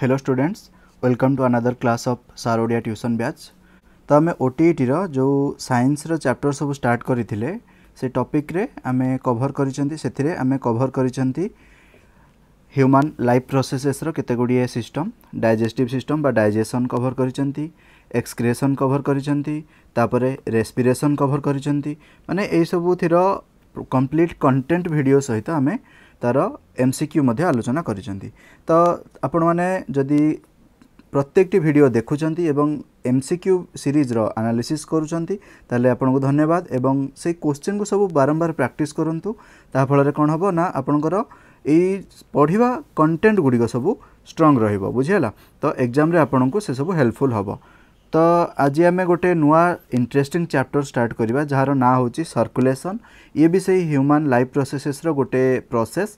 Hello students welcome to another class of सार Odia tuition batch ତ ଆମେ ଓଟିଇଟିର ଯେଉଁ ସାଇନ୍ସର ଚାପ୍ଟର ସବୁ ଷ୍ଟାର୍ଟ କରିଥିଲେ ସେ ଟପିକ୍ରେ ଆମେ କଭର୍ କରିଛନ୍ତି ସେଥିରେ ଆମେ କଭର୍ କରିଛନ୍ତି ହ୍ୟୁମାନ୍ ଲାଇଫ୍ ପ୍ରୋସେସେସ୍ର କେତେ ଗୁଡ଼ିଏ ସିଷ୍ଟମ୍ ଡାଇଜେଷ୍ଟିଭ୍ ସିଷ୍ଟମ୍ ବା ଡାଇଜେସନ୍ କଭର୍ କରିଛନ୍ତି ଏକ୍ସକ୍ରେସନ୍ କଭର୍ କରିଛନ୍ତି ତାପରେ ରେସ୍ପିରେସନ୍ କଭର୍ କରିଛନ୍ତି ମାନେ ଏଇସବୁଥିର କମ୍ପ୍ଲିଟ୍ କଣ୍ଟେଣ୍ଟ ଭିଡ଼ିଓ ସହିତ ଆମେ ତାର ଏମ୍ସିକ୍ୟୁ ମଧ୍ୟ ଆଲୋଚନା କରିଛନ୍ତି ତ ଆପଣମାନେ ଯଦି ପ୍ରତ୍ୟେକଟି ଭିଡ଼ିଓ ଦେଖୁଛନ୍ତି ଏବଂ ଏମ୍ସିକ୍ୟୁ ସିରିଜ୍ର ଆନାଲିସିସ୍ କରୁଛନ୍ତି ତାହେଲେ ଆପଣଙ୍କୁ ଧନ୍ୟବାଦ ଏବଂ ସେଇ କୋଶ୍ଚିନ୍କୁ ସବୁ ବାରମ୍ବାର ପ୍ରାକ୍ଟିସ୍ କରନ୍ତୁ ତାହା ଫଳରେ କ'ଣ ହେବ ନା ଆପଣଙ୍କର ଏଇ ପଢ଼ିବା କଣ୍ଟେଣ୍ଟ ଗୁଡ଼ିକ ସବୁ ଷ୍ଟ୍ରଙ୍ଗ ରହିବ ବୁଝିହେଲା ତ ଏକ୍ଜାମ୍ରେ ଆପଣଙ୍କୁ ସେସବୁ ହେଲ୍ପଫୁଲ୍ ହେବ ତ ଆଜି ଆମେ ଗୋଟେ ନୂଆ ଇଣ୍ଟରେଷ୍ଟିଂ ଚାପ୍ଟର ଷ୍ଟାର୍ଟ କରିବା ଯାହାର ନାଁ ହେଉଛି ସର୍କୁଲେସନ୍ ଇଏ ବି ସେଇ ହ୍ୟୁମାନ୍ ଲାଇଫ୍ ପ୍ରୋସେସେସ୍ର ଗୋଟେ ପ୍ରୋସେସ୍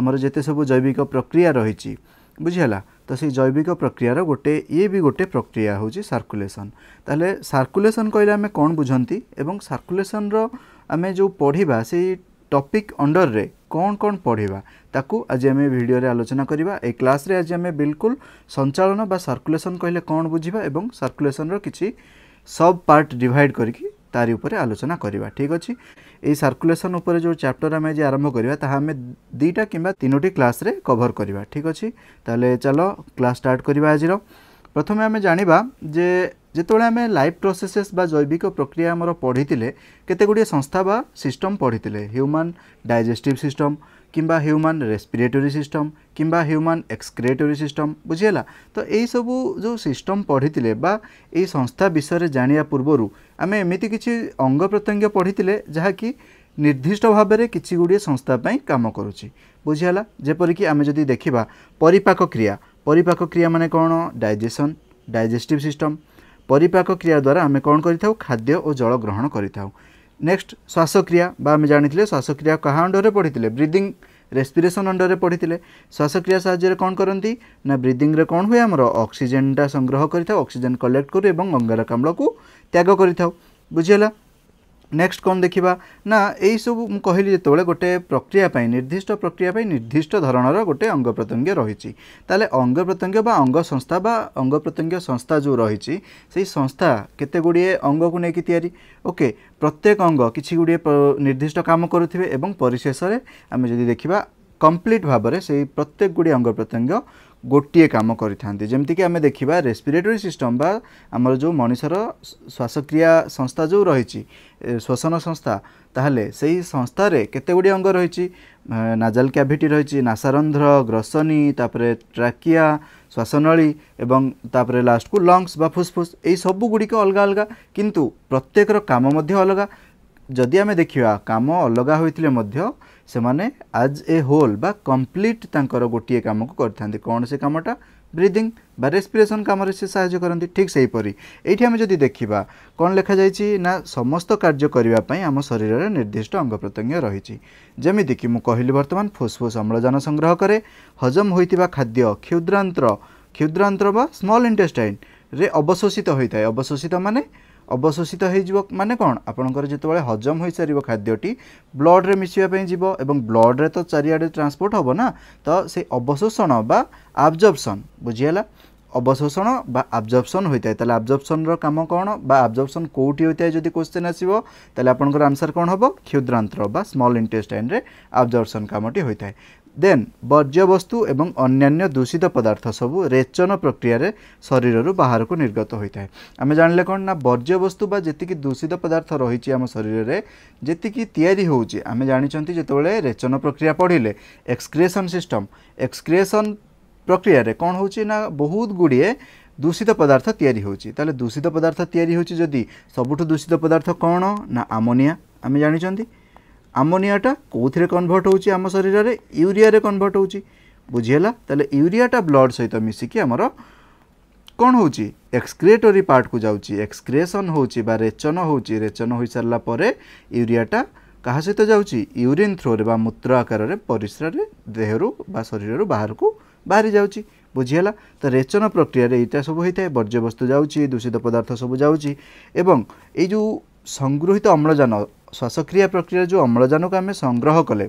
ଆମର ଯେତେ ସବୁ ଜୈବିକ ପ୍ରକ୍ରିୟା ରହିଛି ବୁଝିହେଲା ତ ସେଇ ଜୈବିକ ପ୍ରକ୍ରିୟାର ଗୋଟେ ଇଏ ବି ଗୋଟେ ପ୍ରକ୍ରିୟା ହେଉଛି ସାର୍କୁଲେସନ୍ ତାହେଲେ ସାର୍କୁଲେସନ୍ କହିଲେ ଆମେ କ'ଣ ବୁଝନ୍ତି ଏବଂ ସାର୍କୁଲେସନ୍ର ଆମେ ଯେଉଁ ପଢ଼ିବା ସେଇ টপিক ଅଣ୍ଡରରେ କ'ଣ କ'ଣ ପଢ଼ିବା ତାକୁ ଆଜି ଆମେ ଭିଡ଼ିଓରେ ଆଲୋଚନା କରିବା ଏ କ୍ଲାସ୍ରେ ଆଜି ଆମେ ବିଲକୁଲ ସଞ୍ଚାଳନ ବା ସର୍କୁଲେସନ୍ କହିଲେ କ'ଣ ବୁଝିବା ଏବଂ ସର୍କୁଲେସନ୍ର କିଛି ସବ୍ ପାର୍ଟ ଡିଭାଇଡ଼ କରିକି ତାରି ଉପରେ ଆଲୋଚନା କରିବା ଠିକ୍ ଅଛି ଏଇ ସର୍କୁଲେସନ୍ ଉପରେ ଯେଉଁ ଚାପ୍ଟର ଆମେ ଆଜି ଆରମ୍ଭ କରିବା ତାହା ଆମେ ଦୁଇଟା କିମ୍ବା ତିନୋଟି କ୍ଲାସ୍ରେ କଭର୍ କରିବା ଠିକ୍ ଅଛି ତାହେଲେ ଚାଲ କ୍ଲାସ୍ ଷ୍ଟାର୍ଟ କରିବା ଆଜିର ପ୍ରଥମେ ଆମେ ଜାଣିବା ଯେ যেতবে আমি লাইফ প্রোসেসেস বা জৈবিক প্রক্রিয়া আমার পড়িলে কেতগুড়ি সংস্থা বা সিষ্টম পড়িলে হ্যুমান ডাইজেস্টিভ সিষ্টম কিংবা হ্যুমান রেসপিরেটরি সিষ্টম কিংবা হ্যুমান এক্সক্রেটরি সিষ্টম বুঝিলা তো এইসবু যে সিষ্টম পড়িলে বা এই সংস্থা বিষয়ে জাঁয়া পূর্বর আমি এমিতি কিছু অঙ্গ প্রত্যঙ্গ পড়িলে যা কি নির্দিষ্ট ভাবে কিছু গুড়িয়ে সংস্থা পাই কাম করুছি বুঝিলা যেপরিকি আমি যদি দেখিবা পরিপাক ক্রিয়া পরিপাক ক্রিয়া মানে কোণ ডাইজেসন ডাইজেস্টিভ সিষ্টম পরিপাক ক্রিয়া দ্বারা আমি কোণ করে খাদ্য ও জল গ্রহণ করে নেক্সট শ্বাসক্রিয়া বা আমি জাঁলে শ্বাসক্রিয়া কাহা অন্ডরে পড়িলে ব্রিদিং ରେସ୍ପିରେସନ ଅଣ୍ଡରରେ ପଢ଼ିଥିଲେ ଶ୍ୱାସକ୍ରିୟା ସାହାଯ୍ୟରେ କ'ଣ କରନ୍ତି ନା ବ୍ରିଦିଂରେ କ'ଣ ହୁଏ ଆମର ଅକ୍ସିଜେନଟା ସଂଗ୍ରହ କରିଥାଉ ଅକ୍ସିଜେନ କଲେକ୍ଟ କରୁ ଏବଂ ଅଙ୍ଗାରକାମ୍ଳକୁ ତ୍ୟାଗ କରିଥାଉ ବୁଝିହେଲା ନେକ୍ସଟ କ'ଣ ଦେଖିବା ନା ଏଇସବୁ ମୁଁ କହିଲି ଯେତେବେଳେ ଗୋଟେ ପ୍ରକ୍ରିୟା ପାଇଁ ନିର୍ଦ୍ଦିଷ୍ଟ ପ୍ରକ୍ରିୟା ପାଇଁ ନିର୍ଦ୍ଦିଷ୍ଟ ଧରଣର ଗୋଟେ ଅଙ୍ଗ ପ୍ରତ୍ୟଙ୍ଗ ରହିଛି ତାହେଲେ ଅଙ୍ଗ ପ୍ରତ୍ୟଙ୍ଗ ବା ଅଙ୍ଗ ସଂସ୍ଥା ବା ଅଙ୍ଗ ପ୍ରତ୍ୟଙ୍ଗ ସଂସ୍ଥା ଯେଉଁ ରହିଛି ସେଇ ସଂସ୍ଥା କେତେ ଗୁଡ଼ିଏ ଅଙ୍ଗକୁ ନେଇକି ତିଆରି ଓକେ ପ୍ରତ୍ୟେକ ଅଙ୍ଗ କିଛି ଗୁଡ଼ିଏ ନିର୍ଦ୍ଦିଷ୍ଟ କାମ କରୁଥିବେ ଏବଂ ପରିଶେଷରେ ଆମେ ଯଦି ଦେଖିବା কমপ্লিট ভাবে সেই প্রত্যেক গুড়ি অঙ্গ প্রত্যঙ্গ ଗୋଟିଏ କାମ କରିଥାନ୍ତି ଯେମିତିକି ଆମେ ଦେଖିବା ରେସ୍ପିରେଟୋରୀ ସିଷ୍ଟମ୍ ବା ଆମର ଯେଉଁ ମଣିଷର ଶ୍ୱାସକ୍ରିୟା ସଂସ୍ଥା ଯେଉଁ ରହିଛି ଶ୍ଵସନ ସଂସ୍ଥା ତାହେଲେ ସେହି ସଂସ୍ଥାରେ କେତେ ଗୁଡ଼ିଏ ଅଙ୍ଗ ରହିଛି ନାଜାଲ କ୍ୟାଭିଟି ରହିଛି ନାସାରନ୍ଧ୍ର ଗ୍ରସନୀ ତାପରେ ଟ୍ରାକିଆ ଶ୍ୱାସନଳୀ ଏବଂ ତାପରେ ଲାଷ୍ଟକୁ ଲଙ୍ଗସ୍ ବା ଫୁସ୍ଫୁସ୍ ଏଇ ସବୁ ଗୁଡ଼ିକ ଅଲଗା ଅଲଗା କିନ୍ତୁ ପ୍ରତ୍ୟେକର କାମ ମଧ୍ୟ ଅଲଗା ଯଦି ଆମେ ଦେଖିବା କାମ ଅଲଗା ହୋଇଥିଲେ ମଧ୍ୟ ସେମାନେ ଆଜ୍ ଏ ହୋଲ୍ ବା କମ୍ପ୍ଲିଟ୍ ତାଙ୍କର ଗୋଟିଏ କାମକୁ କରିଥାନ୍ତି କ'ଣ ସେ କାମଟା ବ୍ରିଦିଂ ବା ରେସ୍ପିରେସନ୍ କାମରେ ସେ ସାହାଯ୍ୟ କରନ୍ତି ଠିକ୍ ସେହିପରି ଏଇଠି ଆମେ ଯଦି ଦେଖିବା କ'ଣ ଲେଖାଯାଇଛି ନା ସମସ୍ତ କାର୍ଯ୍ୟ କରିବା ପାଇଁ ଆମ ଶରୀରରେ ନିର୍ଦ୍ଦିଷ୍ଟ ଅଙ୍ଗ ପ୍ରତ୍ୟଙ୍ଗ ରହିଛି ଯେମିତିକି ମୁଁ କହିଲି ବର୍ତ୍ତମାନ ଫୁସ୍ଫୁସ୍ ଅମ୍ଳଜାନ ସଂଗ୍ରହ କରେ ହଜମ ହୋଇଥିବା ଖାଦ୍ୟ କ୍ଷୁଦ୍ରାନ୍ତ୍ର କ୍ଷୁଦ୍ରାନ୍ତ୍ର ବା ସ୍ମଲ୍ ଇଣ୍ଟେଷ୍ଟାଇନ୍ ରେ ଅବଶୋଷିତ ହୋଇଥାଏ ଅବଶୋଷିତ ମାନେ অবশোষিত ହୋଇଯିବ ମାନେ କ'ଣ ଆପଣଙ୍କର ଯେତେବେଳେ ହଜମ ହୋଇସାରିବ ଖାଦ୍ୟଟି ବ୍ଲଡ଼୍ରେ ମିଶିବା ପାଇଁ ଯିବ ଏବଂ ବ୍ଲଡ଼୍ରେ ତ ଚାରିଆଡ଼େ ଟ୍ରାନ୍ସପୋର୍ଟ ହେବ ନା ତ ସେ ଅବଶୋଷଣ ବା ଆବଜର୍ପସନ୍ ବୁଝିହେଲା অবশোষণ বা আবজর্পশন হয়ে থাকে তাহলে আবজর্পশনর কাম কোণ বা আবজর্পশন কোটি হয়ে থাকে যদি কোশ্চেন আসব তাহলে আপনার আনসার কোণ হব ক্ষুদ্রান্ত্র বা স্মল ইন্টেস্টাইন্রে আবজর্পশন কামটি হয়ে থাকে देन ବର୍ଜ୍ୟବସ୍ତୁ ଏବଂ ଅନ୍ୟାନ୍ୟ ଦୂଷିତ ପଦାର୍ଥ ସବୁ ରେଚନ ପ୍ରକ୍ରିୟାରେ ଶରୀରରୁ ବାହାରକୁ ନିର୍ଗତ ହୋଇଥାଏ ଆମେ ଜାଣିଲେ କ'ଣ ନା ବର୍ଜ୍ୟବସ୍ତୁ ବା ଯେତିକି ଦୂଷିତ ପଦାର୍ଥ ରହିଛି ଆମ ଶରୀରରେ ଯେତିକି ତିଆରି ହେଉଛି ଆମେ ଜାଣିଛନ୍ତି ଯେତେବେଳେ ରେଚନ ପ୍ରକ୍ରିୟା ପଢ଼ିଲେ ଏକ୍ସକ୍ରିଏସନ୍ ସିଷ୍ଟମ୍ ଏକ୍ସକ୍ରିଏସନ୍ ପ୍ରକ୍ରିୟାରେ କ'ଣ ହେଉଛି ନା ବହୁତ ଗୁଡ଼ିଏ ଦୂଷିତ ପଦାର୍ଥ ତିଆରି ହେଉଛି ତାହେଲେ ଦୂଷିତ ପଦାର୍ଥ ତିଆରି ହେଉଛି ଯଦି ସବୁଠୁ ଦୂଷିତ ପଦାର୍ଥ କ'ଣ ନା ଆମୋନିଆ ଆମେ ଜାଣିଛନ୍ତି ଆମୋନିଆଟା କେଉଁଥିରେ କନଭର୍ଟ ହେଉଛି ଆମ ଶରୀରରେ ୟୁରିଆରେ କନଭର୍ଟ ହେଉଛି ବୁଝିହେଲା ତାହେଲେ ୟୁରିଆଟା ବ୍ଲଡ୍ ସହିତ ମିଶିକି ଆମର କ'ଣ ହେଉଛି ଏକ୍ସକ୍ରିଏଟୋରୀ ପାର୍ଟକୁ ଯାଉଛି ଏକ୍ସକ୍ରିଏସନ୍ ହେଉଛି ବା ରେଚନ ହେଉଛି ରେଚନ ହୋଇସାରିଲା ପରେ ୟୁରିଆଟା କାହା ସହିତ ଯାଉଛି ୟୁରିନ୍ ଥ୍ରୋରେ ବା ମୂତ୍ର ଆକାରରେ ପରିସ୍ରାରେ ଦେହରୁ ବା ଶରୀରରୁ ବାହାରକୁ ବାହାରି ଯାଉଛି ବୁଝିହେଲା ତ ରେଚନ ପ୍ରକ୍ରିୟାରେ ଏଇଟା ସବୁ ହୋଇଥାଏ ବର୍ଜ୍ୟବସ୍ତୁ ଯାଉଛି ଦୂଷିତ ପଦାର୍ଥ ସବୁ ଯାଉଛି ଏବଂ ଏଇ ଯେଉଁ ସଂଗୃହୀତ ଅମ୍ଳଜାନ ଶ୍ୱାସକ୍ରିୟା ପ୍ରକ୍ରିୟାରେ ଯେଉଁ ଅମ୍ଳଜାନକୁ ଆମେ ସଂଗ୍ରହ କଲେ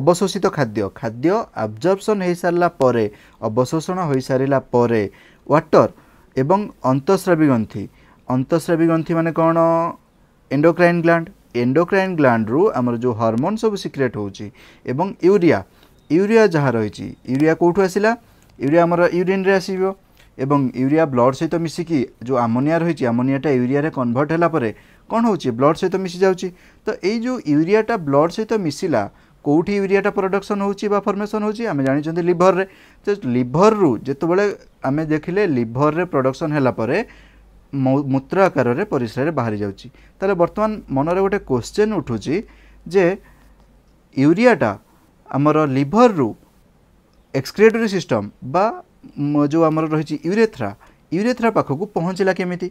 ଅବଶୋଷିତ ଖାଦ୍ୟ ଖାଦ୍ୟ ଆବଜର୍ପସନ୍ ହୋଇସାରିଲା ପରେ ଅବଶୋଷଣ ହୋଇସାରିଲା ପରେ ୱାଟର ଏବଂ ଅନ୍ତଃସ୍ରାବୀ ଗ୍ରନ୍ଥି ଅନ୍ତଃସ୍ରାବୀ ଗ୍ରନ୍ଥି ମାନେ କ'ଣ ଏଣ୍ଡୋକ୍ରାଇନ୍ ଗ୍ଲାଣ୍ଡ ଏଣ୍ଡୋକ୍ରାଇନ୍ ଗ୍ଲାଣ୍ଡରୁ ଆମର ଯେଉଁ ହର୍ମୋନ୍ ସବୁ ସିକ୍ରେଟ୍ ହେଉଛି ଏବଂ ୟୁରିଆ ୟୁରିଆ ଯାହା ରହିଛି ୟୁରିଆ କେଉଁଠୁ ଆସିଲା ୟୁରିଆ ଆମର ୟୁରିନ୍ରେ ଆସିବ ଏବଂ ୟୁରିଆ ବ୍ଲଡ଼ ସହିତ ମିଶିକି ଯେଉଁ ଆମୋନିଆ ରହିଛି ଆମୋନିଆଟା ୟୁରିଆରେ କନଭର୍ଟ ହେଲା ପରେ କ'ଣ ହେଉଛି ବ୍ଲଡ଼ ସହିତ ମିଶିଯାଉଛି ତ ଏଇ ଯେଉଁ ୟୁରିଆଟା ବ୍ଲଡ଼ ସହିତ ମିଶିଲା କେଉଁଠି ୟୁରିଆଟା ପ୍ରଡକ୍ସନ୍ ହେଉଛି ବା ଫର୍ମେସନ୍ ହେଉଛି ଆମେ ଜାଣିଛନ୍ତି ଲିଭରରେ ତ ଲିଭରରୁ ଯେତେବେଳେ ଆମେ ଦେଖିଲେ ଲିଭରରେ ପ୍ରଡକ୍ସନ୍ ହେଲା ପରେ ମୂତ୍ର ଆକାରରେ ପରିସ୍ରାରେ ବାହାରି ଯାଉଛି ତାହେଲେ ବର୍ତ୍ତମାନ ମନରେ ଗୋଟେ କୋଶ୍ଚେନ୍ ଉଠୁଛି ଯେ ୟୁରିଆଟା ଆମର ଲିଭରରୁ ଏକ୍ସକ୍ରେଟୋରୀ ସିଷ୍ଟମ୍ ବା ଯେଉଁ ଆମର ରହିଛି ୟୁରେଥ୍ରା ୟୁରେଥ୍ରା ପାଖକୁ ପହଞ୍ଚିଲା କେମିତି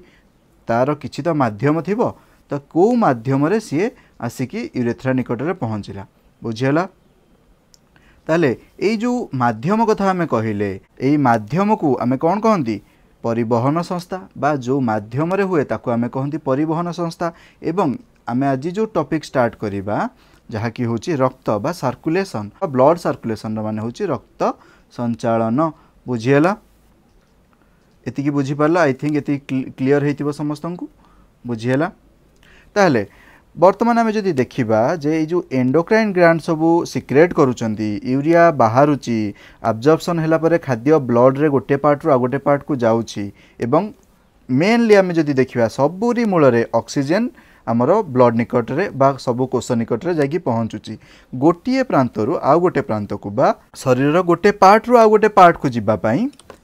ତାର କିଛି ତ ମାଧ୍ୟମ ଥିବ ତ କେଉଁ ମାଧ୍ୟମରେ ସିଏ ଆସିକି ୟୁରେଥ୍ରା ନିକଟରେ ପହଞ୍ଚିଲା ବୁଝିହେଲା ତାହେଲେ ଏଇ ଯେଉଁ ମାଧ୍ୟମ କଥା ଆମେ କହିଲେ ଏଇ ମାଧ୍ୟମକୁ ଆମେ କ'ଣ କହନ୍ତି ପରିବହନ ସଂସ୍ଥା ବା ଯେଉଁ ମାଧ୍ୟମରେ ହୁଏ ତାକୁ ଆମେ କହନ୍ତି ପରିବହନ ସଂସ୍ଥା ଏବଂ ଆମେ ଆଜି ଯେଉଁ ଟପିକ୍ ଷ୍ଟାର୍ଟ କରିବା ଯାହାକି ହେଉଛି ରକ୍ତ ବା ସାର୍କୁଲେସନ୍ ବା ବ୍ଲଡ଼ ସାର୍କୁଲେସନ୍ର ମାନେ ହେଉଛି ରକ୍ତ ସଞ୍ଚାଳନ ବୁଝିହେଲା ଏତିକି ବୁଝିପାରିଲ ଆଇ ଥିଙ୍କ ଏତିକି କ୍ଲିଅର ହେଇଥିବ ସମସ୍ତଙ୍କୁ ବୁଝିହେଲା ତାହେଲେ ବର୍ତ୍ତମାନ ଆମେ ଯଦି ଦେଖିବା ଯେ ଏଇ ଯେଉଁ ଏଣ୍ଡୋକ୍ରାଇନ୍ ଗ୍ରାଣ୍ଡ ସବୁ ସିକ୍ରେଟ୍ କରୁଛନ୍ତି ୟୁରିଆ ବାହାରୁଛି ଆବଜର୍ପସନ୍ ହେଲା ପରେ ଖାଦ୍ୟ ବ୍ଲଡ଼ରେ ଗୋଟେ ପାର୍ଟରୁ ଆଉ ଗୋଟେ ପାର୍ଟକୁ ଯାଉଛି ଏବଂ ମେନ୍ଲି ଆମେ ଯଦି ଦେଖିବା ସବୁରି ମୂଳରେ ଅକ୍ସିଜେନ୍ ଆମର ବ୍ଲଡ଼ ନିକଟରେ ବା ସବୁ କୋଷ ନିକଟରେ ଯାଇକି ପହଞ୍ଚୁଛି ଗୋଟିଏ ପ୍ରାନ୍ତରୁ ଆଉ ଗୋଟେ ପ୍ରାନ୍ତକୁ ବା ଶରୀରର ଗୋଟେ ପାର୍ଟରୁ ଆଉ ଗୋଟେ ପାର୍ଟକୁ ଯିବା ପାଇଁ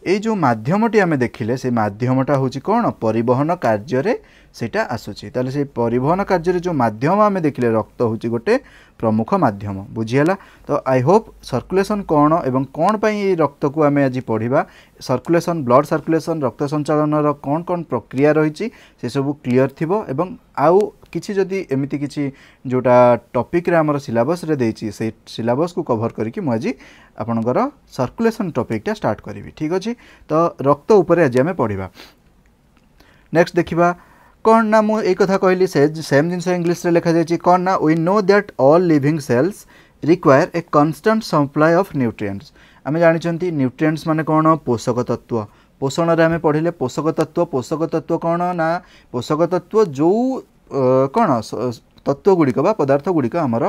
ଏଇ ଯେଉଁ ମାଧ୍ୟମଟି ଆମେ ଦେଖିଲେ ସେ ମାଧ୍ୟମଟା ହେଉଛି କ'ଣ ପରିବହନ କାର୍ଯ୍ୟରେ ସେଇଟା ଆସୁଛି ତାହେଲେ ସେଇ ପରିବହନ କାର୍ଯ୍ୟରେ ଯେଉଁ ମାଧ୍ୟମ ଆମେ ଦେଖିଲେ ରକ୍ତ ହେଉଛି ଗୋଟେ ପ୍ରମୁଖ ମାଧ୍ୟମ ବୁଝିହେଲା ତ ଆଇ ହୋପ୍ ସର୍କୁଲେସନ୍ କ'ଣ ଏବଂ କ'ଣ ପାଇଁ ଏଇ ରକ୍ତକୁ ଆମେ ଆଜି ପଢ଼ିବା ସର୍କୁଲେସନ୍ ବ୍ଲଡ଼ ସର୍କୁଲେସନ୍ ରକ୍ତ ସଞ୍ଚାଳନର କ'ଣ କ'ଣ ପ୍ରକ୍ରିୟା ରହିଛି ସେସବୁ କ୍ଲିଅର୍ ଥିବ ଏବଂ ଆଉ କିଛି ଯଦି ଏମିତି କିଛି ଯେଉଁଟା ଟପିକ୍ରେ ଆମର ସିଲାବସ୍ରେ ଦେଇଛି ସେଇ ସିଲାବସ୍କୁ କଭର୍ କରିକି ମୁଁ ଆଜି ଆପଣଙ୍କର ସର୍କୁଲେସନ୍ ଟପିକ୍ଟା ଷ୍ଟାର୍ଟ କରିବି ଠିକ୍ ଅଛି ତ ରକ୍ତ ଉପରେ ଆଜି ଆମେ ପଢ଼ିବା ନେକ୍ସଟ ଦେଖିବା କ'ଣ ନା ମୁଁ ଏଇ କଥା କହିଲି ସେ ସେମ୍ ଜିନିଷ ଇଂଲିଶରେ ଲେଖାଯାଇଛି କ'ଣ ନା we know that all living cells require a constant supply of nutrients ଆମେ ଜାଣିଛନ୍ତି ନ୍ୟୁଟ୍ରିଏଣ୍ଟସ୍ ମାନେ କ'ଣ ପୋଷକ ତତ୍ତ୍ୱ ପୋଷଣରେ ଆମେ ପଢ଼ିଲେ ପୋଷକ ତତ୍ତ୍ୱ ପୋଷକ ତତ୍ତ୍ୱ କ'ଣ ନା ପୋଷକ ତତ୍ତ୍ୱ ଯେଉଁ କ'ଣ ତତ୍ତ୍ୱ ଗୁଡ଼ିକ ବା ପଦାର୍ଥ ଗୁଡ଼ିକ ଆମର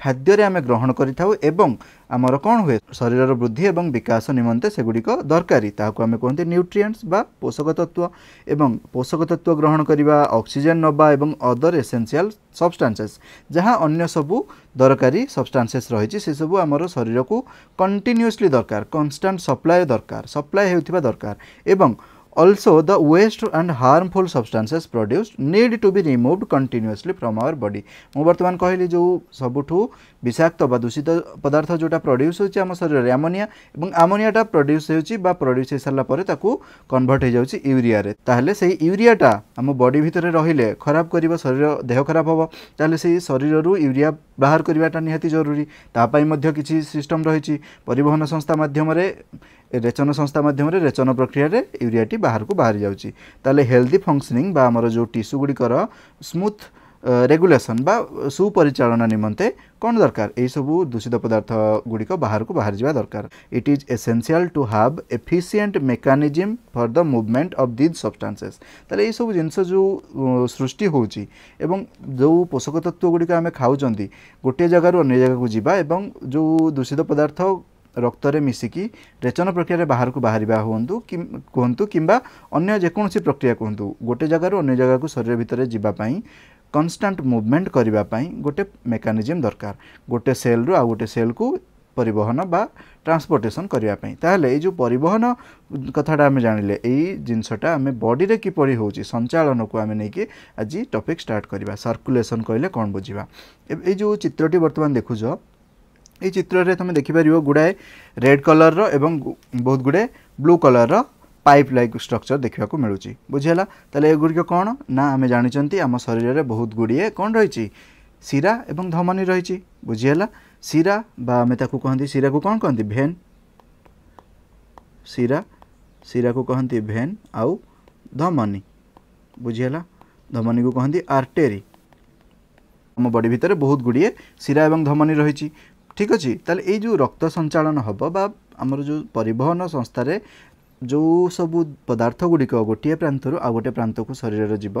ଖାଦ୍ୟରେ ଆମେ ଗ୍ରହଣ କରିଥାଉ ଏବଂ ଆମର କ'ଣ ହୁଏ ଶରୀରର ବୃଦ୍ଧି ଏବଂ ବିକାଶ ନିମନ୍ତେ ସେଗୁଡ଼ିକ ଦରକାରୀ ତାହାକୁ ଆମେ କୁହନ୍ତି ନ୍ୟୁଟ୍ରିଏଣ୍ଟସ୍ ବା ପୋଷକ ତତ୍ତ୍ୱ ଏବଂ ପୋଷକ ତତ୍ତ୍ୱ ଗ୍ରହଣ କରିବା ଅକ୍ସିଜେନ୍ ନେବା ଏବଂ ଅଦର ଏସେନ୍ସିଆଲ୍ ସବଷ୍ଟାନ୍ସେସ୍ ଯାହା ଅନ୍ୟ ସବୁ ଦରକାରୀ ସବଷ୍ଟାନ୍ସେସ୍ ରହିଛି ସେସବୁ ଆମର ଶରୀରକୁ କଣ୍ଟିନ୍ୟୁଅସ୍ଲି ଦରକାର କନଷ୍ଟାଣ୍ଟ ସପ୍ଲାଏ ଦରକାର ସପ୍ଲାଏ ହେଉଥିବା ଦରକାର ଏବଂ Also, the waste and harmful substances produced need to be removed continuously from our body. ମୁଁ ବର୍ତ୍ତମାନ କହିଲି ଯେଉଁ ସବୁଠୁ ବିଷାକ୍ତ ବା ଦୂଷିତ ପଦାର୍ଥ ଯେଉଁଟା ପ୍ରଡ୍ୟୁସ୍ ହେଉଛି ଆମ ଶରୀରରେ ଆମୋନିଆ ଏବଂ ଆମୋନିଆଟା ପ୍ରଡ୍ୟୁସ୍ ହେଉଛି ବା ପ୍ରଡ୍ୟୁସ୍ ହୋଇସାରିଲା ପରେ ତାକୁ କନଭର୍ଟ ହୋଇଯାଉଛି ୟୁରିଆରେ ତାହେଲେ ସେଇ ୟୁରିଆଟା ଆମ ବଡି ଭିତରେ ରହିଲେ ଖରାପ କରିବ ଶରୀର ଦେହ ଖରାପ ହେବ ତାହେଲେ ସେଇ ଶରୀରରୁ ୟୁରିଆ ବାହାର କରିବାଟା ନିହାତି ଜରୁରୀ ତା ପାଇଁ ମଧ୍ୟ କିଛି ସିଷ୍ଟମ୍ ରହିଛି ପରିବହନ ସଂସ୍ଥା ମାଧ୍ୟମରେ ରେଚନ ସଂସ୍ଥା ମାଧ୍ୟମରେ ରେଚନ ପ୍ରକ୍ରିୟାରେ ୟୁରିଆଟି ବାହାରକୁ ବାହାରି ଯାଉଛି ତାହେଲେ ହେଲ୍ଦି ଫଙ୍କସନିଂ ବା ଆମର ଯେଉଁ ଟିସୁ ଗୁଡ଼ିକର ସ୍ମୁଥ ରେଗୁଲେସନ୍ ବା ସୁପରିଚାଳନା ନିମନ୍ତେ କ'ଣ ଦରକାର ଏହିସବୁ ଦୂଷିତ ପଦାର୍ଥ ଗୁଡ଼ିକ ବାହାରକୁ ବାହାରିଯିବା ଦରକାର it is essential to have efficient mechanism for the movement of these substances ତାହେଲେ ଏହିସବୁ ଜିନିଷ ଯେଉଁ ସୃଷ୍ଟି ହେଉଛି ଏବଂ ଯେଉଁ ପୋଷକ ତତ୍ତ୍ୱ ଗୁଡ଼ିକ ଆମେ ଖାଉଛନ୍ତି ଗୋଟିଏ ଜାଗାରୁ ଅନ୍ୟ ଜାଗାକୁ ଯିବା ଏବଂ ଯେଉଁ ଦୂଷିତ ପଦାର୍ଥ ରକ୍ତରେ ମିଶିକି ରେଚନ ପ୍ରକ୍ରିୟାରେ ବାହାରକୁ ବାହାରିବା ହୁଅନ୍ତୁ କୁହନ୍ତୁ କିମ୍ବା ଅନ୍ୟ ଯେକୌଣସି ପ୍ରକ୍ରିୟା କୁହନ୍ତୁ ଗୋଟେ ଜାଗାରୁ ଅନ୍ୟ ଜାଗାକୁ ଶରୀର ଭିତରେ ଯିବା ପାଇଁ କନଷ୍ଟାଣ୍ଟ ମୁଭମେଣ୍ଟ କରିବା ପାଇଁ ଗୋଟେ ମେକାନିଜିମ୍ ଦରକାର ଗୋଟେ ସେଲ୍ରୁ ଆଉ ଗୋଟେ ସେଲ୍କୁ ପରିବହନ ବା ଟ୍ରାନ୍ସପୋର୍ଟେସନ୍ କରିବା ପାଇଁ ତାହେଲେ ଏଇ ଯେଉଁ ପରିବହନ କଥାଟା ଆମେ ଜାଣିଲେ ଏଇ ଜିନିଷଟା ଆମେ ବଡ଼ିରେ କିପରି ହେଉଛି ସଞ୍ଚାଳନକୁ ଆମେ ନେଇକି ଆଜି ଟପିକ୍ ଷ୍ଟାର୍ଟ କରିବା ସର୍କୁଲେସନ୍ କହିଲେ କ'ଣ ବୁଝିବା ଏଇ ଯେଉଁ ଚିତ୍ରଟି ବର୍ତ୍ତମାନ ଦେଖୁଛ এই চিত্রে তুমি দেখিপার গুড়ায়ে রেড কলর এবং বহুত গুড়ে blue colour pipe like structure দেখা মিলুচি বুঝিলা তাহলে এগুড়ি কোণ না আমি জাঁচান আমার শরীরের বহুত গুড়িয়ে কোণ রয়েছে শিরা এবং ধমনী রয়েছে বুঝিলা শিরা বা আমি তাকে কহতি শিরা কোণ কহতি ভেন শিরা শিরা কহতি ভেন আউ ধমনী বুঝিলা ধমনী কহতি আর্টেরি ଆମ ବଡ଼ି ଭିତରେ ବହୁତ ଗୁଡ଼ିଏ ଶିରା ଏବଂ ଧମନୀ ରହିଛି ঠিক ଅଛି ତାହେଲେ ଏଇ ଯେଉଁ ରକ୍ତ ସଞ୍ଚାଳନ ହେବ ବା ଆମର ଯେଉଁ ପରିବହନ ସଂସ୍ଥାରେ ଯେଉଁ ସବୁ ପଦାର୍ଥ ଗୁଡ଼ିକ ଗୋଟିଏ ପ୍ରାନ୍ତରୁ ଆଉ ଗୋଟିଏ ପ୍ରାନ୍ତକୁ ଶରୀରର ଯିବ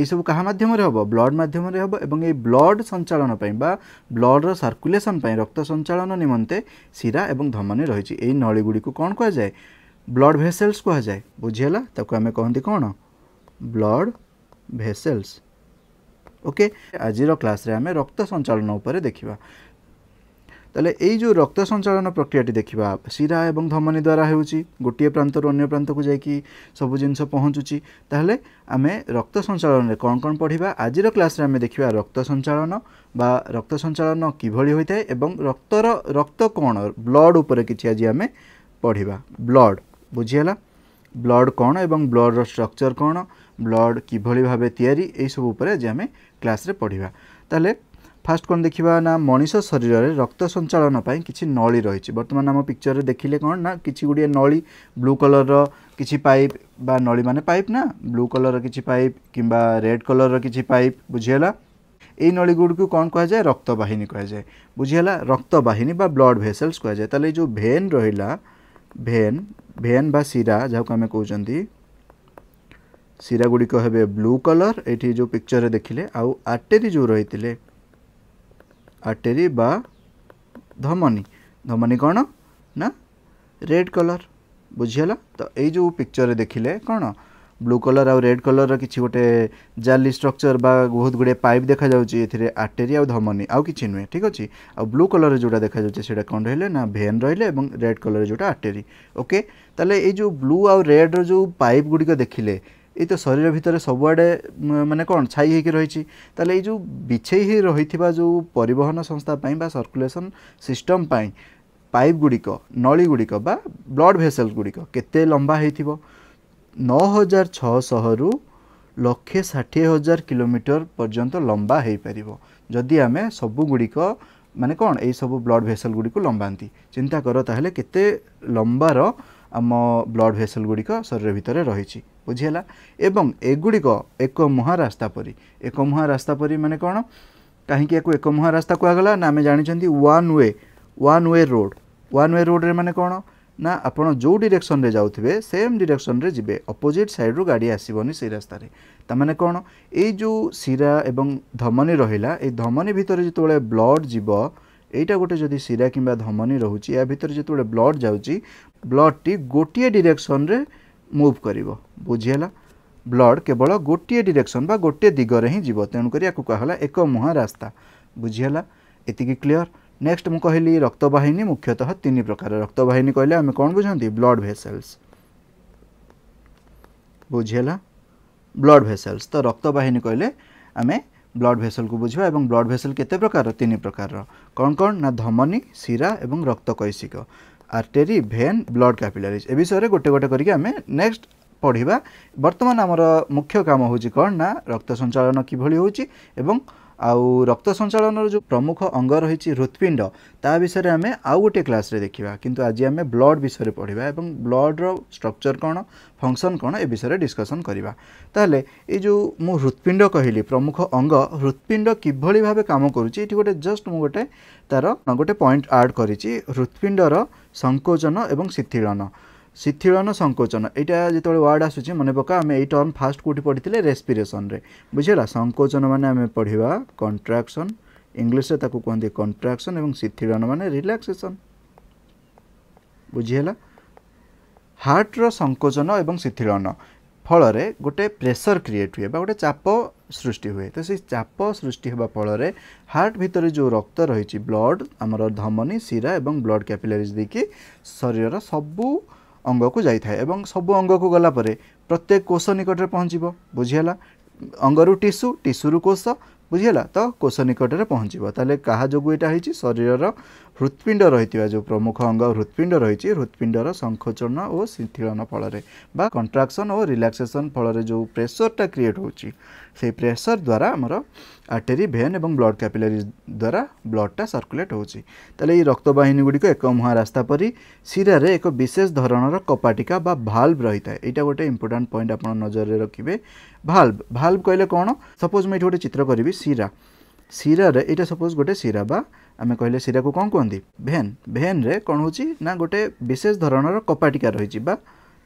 ଏଇସବୁ କାହା ମାଧ୍ୟମରେ ହେବ ବ୍ଲଡ଼ ମାଧ୍ୟମରେ ହେବ ଏବଂ ଏଇ ବ୍ଲଡ଼ ସଞ୍ଚାଳନ ପାଇଁ ବା ବ୍ଲଡ଼ର ସାର୍କୁଲେସନ୍ ପାଇଁ ରକ୍ତ ସଞ୍ଚାଳନ ନିମନ୍ତେ ଶିରା ଏବଂ ଧମନୀ ରହିଛି ଏଇ ନଳୀଗୁଡ଼ିକୁ କ'ଣ କୁହାଯାଏ ବ୍ଲଡ଼ ଭେସେଲ୍ସ କୁହାଯାଏ ବୁଝିହେଲା ତାକୁ ଆମେ କହନ୍ତି କ'ଣ ବ୍ଲଡ଼ ଭେସେଲ୍ସ ଓକେ ଆଜିର କ୍ଲାସ୍ରେ ଆମେ ରକ୍ତ ସଞ୍ଚାଳନ ଉପରେ ଦେଖିବା তাহলে এই ଯେଉଁ ରକ୍ତ ସଞ୍ଚାଳନ ପ୍ରକ୍ରିୟାଟି ଦେଖିବା ଶିରା ଏବଂ ଧମନୀ ଦ୍ୱାରା ହେଉଛି ଗୋଟିଏ ପ୍ରାନ୍ତରୁ ଅନ୍ୟ ପ୍ରାନ୍ତକୁ ଯାଇକି ସବୁ ଜିନିଷ ପହଞ୍ଚୁଛି ତାହେଲେ ଆମେ ରକ୍ତ ସଞ୍ଚାଳନରେ କ'ଣ କ'ଣ ପଢ଼ିବା ଆଜିର କ୍ଲାସ୍ରେ ଆମେ ଦେଖିବା ରକ୍ତ ସଞ୍ଚାଳନ ବା ରକ୍ତ ସଞ୍ଚାଳନ କିଭଳି ହୋଇଥାଏ ଏବଂ ରକ୍ତର ରକ୍ତ କ'ଣ ବ୍ଲଡ଼ ଉପରେ କିଛି ଆଜି ଆମେ ପଢ଼ିବା ବ୍ଲଡ଼ ବୁଝିହେଲା ବ୍ଲଡ଼ କ'ଣ ଏବଂ ବ୍ଲଡ଼ର ଷ୍ଟ୍ରକ୍ଚର୍ କ'ଣ ବ୍ଲଡ଼ କିଭଳି ଭାବେ ତିଆରି ଏହିସବୁ ଉପରେ ଆଜି ଆମେ କ୍ଲାସ୍ରେ ପଢ଼ିବା ତାହେଲେ ফার্স্ট କ'ଣ ଦେଖିବା ନା ମଣିଷ ଶରୀରରେ ରକ୍ତ ସଞ୍ଚାଳନ ପାଇଁ କିଛି ନଳୀ ରହିଛି ବର୍ତ୍ତମାନ ଆମ ପିକ୍ଚରରେ ଦେଖିଲେ କ'ଣ ନା କିଛି ଗୁଡ଼ିଏ ନଳୀ ବ୍ଲୁ କଲର୍ର କିଛି ପାଇପ୍ ବା ନଳୀ ମାନେ ପାଇପ୍ ନା ବ୍ଲୁ କଲର୍ର କିଛି ପାଇପ୍ କିମ୍ବା ରେଡ୍ କଲର୍ର କିଛି ପାଇପ୍ ବୁଝିହେଲା এই নলীগুড়ি কণ কুযায় রক্তবাহিনী কুযায় বুঝিলা রক্তবাহিনী বা ব্লড ভেসেলস কুযায় তাহলে এই যে ভেন রহিলা ভেন ভেন বা শিরা যা আমি কৌন শিরাগুড়ি হবে ব্লু কলর এটি যে পিকচর দেখলে আউ আর্টেরি যে রয়েছে आर्टेरी बा धमनी धमनी कौन ना रेड कलर बुझीगला तो यही जो पिक्चर देखिले कौन ब्लू कलर आउ रेड कलर कि गोटे जाली स्ट्रक्चर बा बहुत गुड़े पाइप देखा जाऊँगी आर्टेरी आउ धमनी आउ कि नुहे ठीक अच्छे आउ ब्लू कलर जोटा देखा जाऊँचे कौन रही है ना भेन रही है और रेड कलर जो आर्टेरी ओके ये जो ब्लू आउ रेड्र जो पाइप गुड़िक देखिले এই তো শরীর ভিতরে সবুআডে মানে কোণ ছাই হয়েকি রয়েছে তাহলে এই যে বিছেই হয়ে রয়েছে যে পরিবহন সংস্থা পাই বা সর্কুলেসন সিস্টম পাই পাইপ গুড়িক নলী গুড়িক বা ব্লড ভেসেল গুড়িক কেতে লম্বা হয়েছিল নଅ ହଜାର ଛଅଶହରୁ ଲକ୍ଷେ ଷାଠିଏ ହଜାର କିଲୋମିଟର ପର୍ଯ୍ୟନ୍ତ ଲମ୍ବା ହୋଇପାରିବ ଯଦି ଆମେ ସବୁଗୁଡ଼ିକ ମାନେ କ'ଣ ଏଇସବୁ ବ୍ଲଡ଼ ଭେସେଲ୍ ଗୁଡ଼ିକୁ ଲମ୍ବାନ୍ତି ଚିନ୍ତା କର ତାହେଲେ କେତେ ଲମ୍ବାର ଆମ ବ୍ଲଡ଼ ଭେସେଲ୍ ଗୁଡ଼ିକ ଶରୀର ଭିତରେ ରହିଛି ବୁଝିହେଲା ଏବଂ ଏଗୁଡ଼ିକ ଏକ ମୁହାଁ ରାସ୍ତା ପରି ଏକ ମୁହାଁ ରାସ୍ତା ପରି ମାନେ କ'ଣ କାହିଁକି ୟାକୁ ଏକ ମୁହାଁ ରାସ୍ତା କୁହାଗଲା ନା ଆମେ ଜାଣିଛନ୍ତି one way one way road one way ରୋଡ଼ରେ ମାନେ କ'ଣ ନା ଆପଣ ଯେଉଁ ଡିରେକ୍ସନରେ ଯାଉଥିବେ ସେମ୍ ଡିରେକ୍ସନରେ ଯିବେ ଅପୋଜିଟ୍ ସାଇଡ଼ରୁ ଗାଡ଼ି ଆସିବନି ସେଇ ରାସ୍ତାରେ ତା'ମାନେ କ'ଣ ଏଇ ଯେଉଁ ଶିରା ଏବଂ ଧମନୀ ରହିଲା ଏଇ ଧମନୀ ଭିତରେ ଯେତେବେଳେ ବ୍ଲଡ଼ ଯିବ ଏଇଟା ଗୋଟେ ଯଦି ଶିରା କିମ୍ବା ଧମନୀ ରହୁଛି ୟା ଭିତରେ ଯେତେବେଳେ ବ୍ଲଡ଼ ଯାଉଛି ବ୍ଲଡ଼ଟି ଗୋଟିଏ ଡିରେକ୍ସନରେ ମୁଭ୍ କରିବ ବୁଝିହେଲା ବ୍ଲଡ଼ କେବଳ ଗୋଟିଏ ଡିରେକ୍ସନ୍ ବା ଗୋଟିଏ ଦିଗରେ ହିଁ ଯିବ ତେଣୁକରି ୟାକୁ କୁହାଗଲା ଏକ ମୁହାଁ ରାସ୍ତା ବୁଝିହେଲା ଏତିକି କ୍ଲିଅର୍ ନେକ୍ସଟ ମୁଁ କହିଲି ରକ୍ତବାହିନୀ ମୁଖ୍ୟତଃ ତିନି ପ୍ରକାର ରକ୍ତବାହିନୀ କହିଲେ ଆମେ କ'ଣ ବୁଝନ୍ତି ବ୍ଲଡ଼ ଭେସେଲ୍ସ ବୁଝିହେଲା ବ୍ଲଡ଼ ଭେସେଲ୍ସ ତ ରକ୍ତବାହିନୀ କହିଲେ ଆମେ ବ୍ଲଡ଼ ଭେସେଲ୍କୁ ବୁଝିବା ଏବଂ ବ୍ଲଡ଼ ଭେସେଲ୍ କେତେ ପ୍ରକାର ତିନି ପ୍ରକାରର କ'ଣ କ'ଣ ନା ଧମନୀ ଶିରା ଏବଂ ରକ୍ତକୈଶିକ ଆର୍ଟେରୀ ଭେନ୍ ବ୍ଲଡ୍ କ୍ୟାପିଲାରିଜ୍ ଏ ବିଷୟରେ ଗୋଟେ ଗୋଟେ କରିକି ଆମେ ନେକ୍ସଟ ପଢ଼ିବା ବର୍ତ୍ତମାନ ଆମର ମୁଖ୍ୟ କାମ ହେଉଛି କ'ଣ ନା ରକ୍ତ ସଞ୍ଚାଳନ କିଭଳି ହେଉଛି ଏବଂ ଆଉ ରକ୍ତ ସଞ୍ଚାଳନର ଯେଉଁ ପ୍ରମୁଖ ଅଙ୍ଗ ରହିଛି ହୃତ୍ପିଣ୍ଡ ତା ବିଷୟରେ ଆମେ ଆଉ ଗୋଟିଏ କ୍ଲାସ୍ରେ ଦେଖିବା କିନ୍ତୁ ଆଜି ଆମେ ବ୍ଲଡ଼୍ ବିଷୟରେ ପଢ଼ିବା ଏବଂ ବ୍ଲଡ଼୍ର ଷ୍ଟ୍ରକ୍ଚର୍ କ'ଣ ଫଙ୍କସନ୍ କ'ଣ ଏ ବିଷୟରେ ଡିସ୍କସନ୍ କରିବା ତାହେଲେ ଏଇ ଯେଉଁ ମୁଁ ହୃତ୍ପିଣ୍ଡ କହିଲି ପ୍ରମୁଖ ଅଙ୍ଗ ହୃତ୍ପିଣ୍ଡ କିଭଳି ଭାବେ କାମ କରୁଛି ଏଠି ଗୋଟେ ଜଷ୍ଟ ମୁଁ ଗୋଟେ ତା'ର ଗୋଟେ ପଏଣ୍ଟ ଆଡ଼୍ କରିଛି ହୃତ୍ପିଣ୍ଡର ସଙ୍କୋଚନ ଏବଂ ଶିଥିଳନ ଶିଥିଳନ ସଙ୍କୋଚନ ଏଇଟା ଯେତେବେଳେ ୱାର୍ଡ଼ ଆସୁଛି ମନେ ପକା ଆମେ ଏଇ ଟର୍ମ ଫାଷ୍ଟ କେଉଁଠି ପଢ଼ିଥିଲେ ରେସ୍ପିରେସନରେ ବୁଝିଲା ସଙ୍କୋଚନ ମାନେ ଆମେ ପଢ଼ିବା କଣ୍ଟ୍ରାକ୍ସନ୍ ଇଂଲିଶରେ ତାକୁ କୁହନ୍ତି କଣ୍ଟ୍ରାକ୍ସନ୍ ଏବଂ ଶିଥିଳନ ମାନେ ରିଲାକ୍ସେସନ୍ ବୁଝିହେଲା ହାର୍ଟର ସଙ୍କୋଚନ ଏବଂ ଶିଥିଳନ ଫଳରେ ଗୋଟେ ପ୍ରେସର୍ କ୍ରିଏଟ୍ ହୁଏ ବା ଗୋଟେ ଚାପ ସୃଷ୍ଟି ହୁଏ ତ ସେଇ ଚାପ ସୃଷ୍ଟି ହେବା ଫଳରେ ହାର୍ଟ ଭିତରେ ଯେଉଁ ରକ୍ତ ରହିଛି ବ୍ଲଡ଼ ଆମର ଧମନୀ ଶିରା ଏବଂ ବ୍ଲଡ଼ କ୍ୟାପିଲାରିଜ୍ ଦେଇକି ଶରୀରର ସବୁ ଅଙ୍ଗକୁ ଯାଇଥାଏ ଏବଂ ସବୁ ଅଙ୍ଗକୁ ଗଲାପରେ ପ୍ରତ୍ୟେକ କୋଷ ନିକଟରେ ପହଞ୍ଚିବ ବୁଝିହେଲା ଅଙ୍ଗରୁ ଟିସୁ ଟିସୁରୁ କୋଷ ବୁଝିହେଲା ତ କୋଷ ନିକଟରେ ପହଞ୍ଚିବ ତାହେଲେ କାହା ଯୋଗୁଁ ଏଇଟା ହେଇଛି ଶରୀରର हृत्पिण्ड रहि प्रमुख अङ हृत्पिण्ड रहि हृत्पिण्ड र सङ्कचन ओ शिथिल फल कन्ट्राक्सन ओ राक्सेसन फलर जो प्रेसरटा क्रिएट हुन्छ त्यही प्रेसरद्वारा अब आटेरी भेन् ए ब्लड क्यापुलद्वारा ब्लड टा सर्कुलेट हुन्छ तक्तवाही गुडिक एकमुहाँ रास्थापरि सिरे एक विशेष धरणर कपाटिका बाल्भ रहेट गए इम्पोर्टान्ट पइन्ट आजरे भालभ भालभ कहिले कपोज मै गए चित सिरा ଶିରାରେ ଏଇଟା ସପୋଜ୍ ଗୋଟେ ଶିରା ବା ଆମେ କହିଲେ ଶିରାକୁ କ'ଣ କୁହନ୍ତି ଭେନ୍ ଭେନ୍ରେ କ'ଣ ହେଉଛି ନା ଗୋଟେ ବିଶେଷ ଧରଣର କପାଟିକା ରହିଛି ବା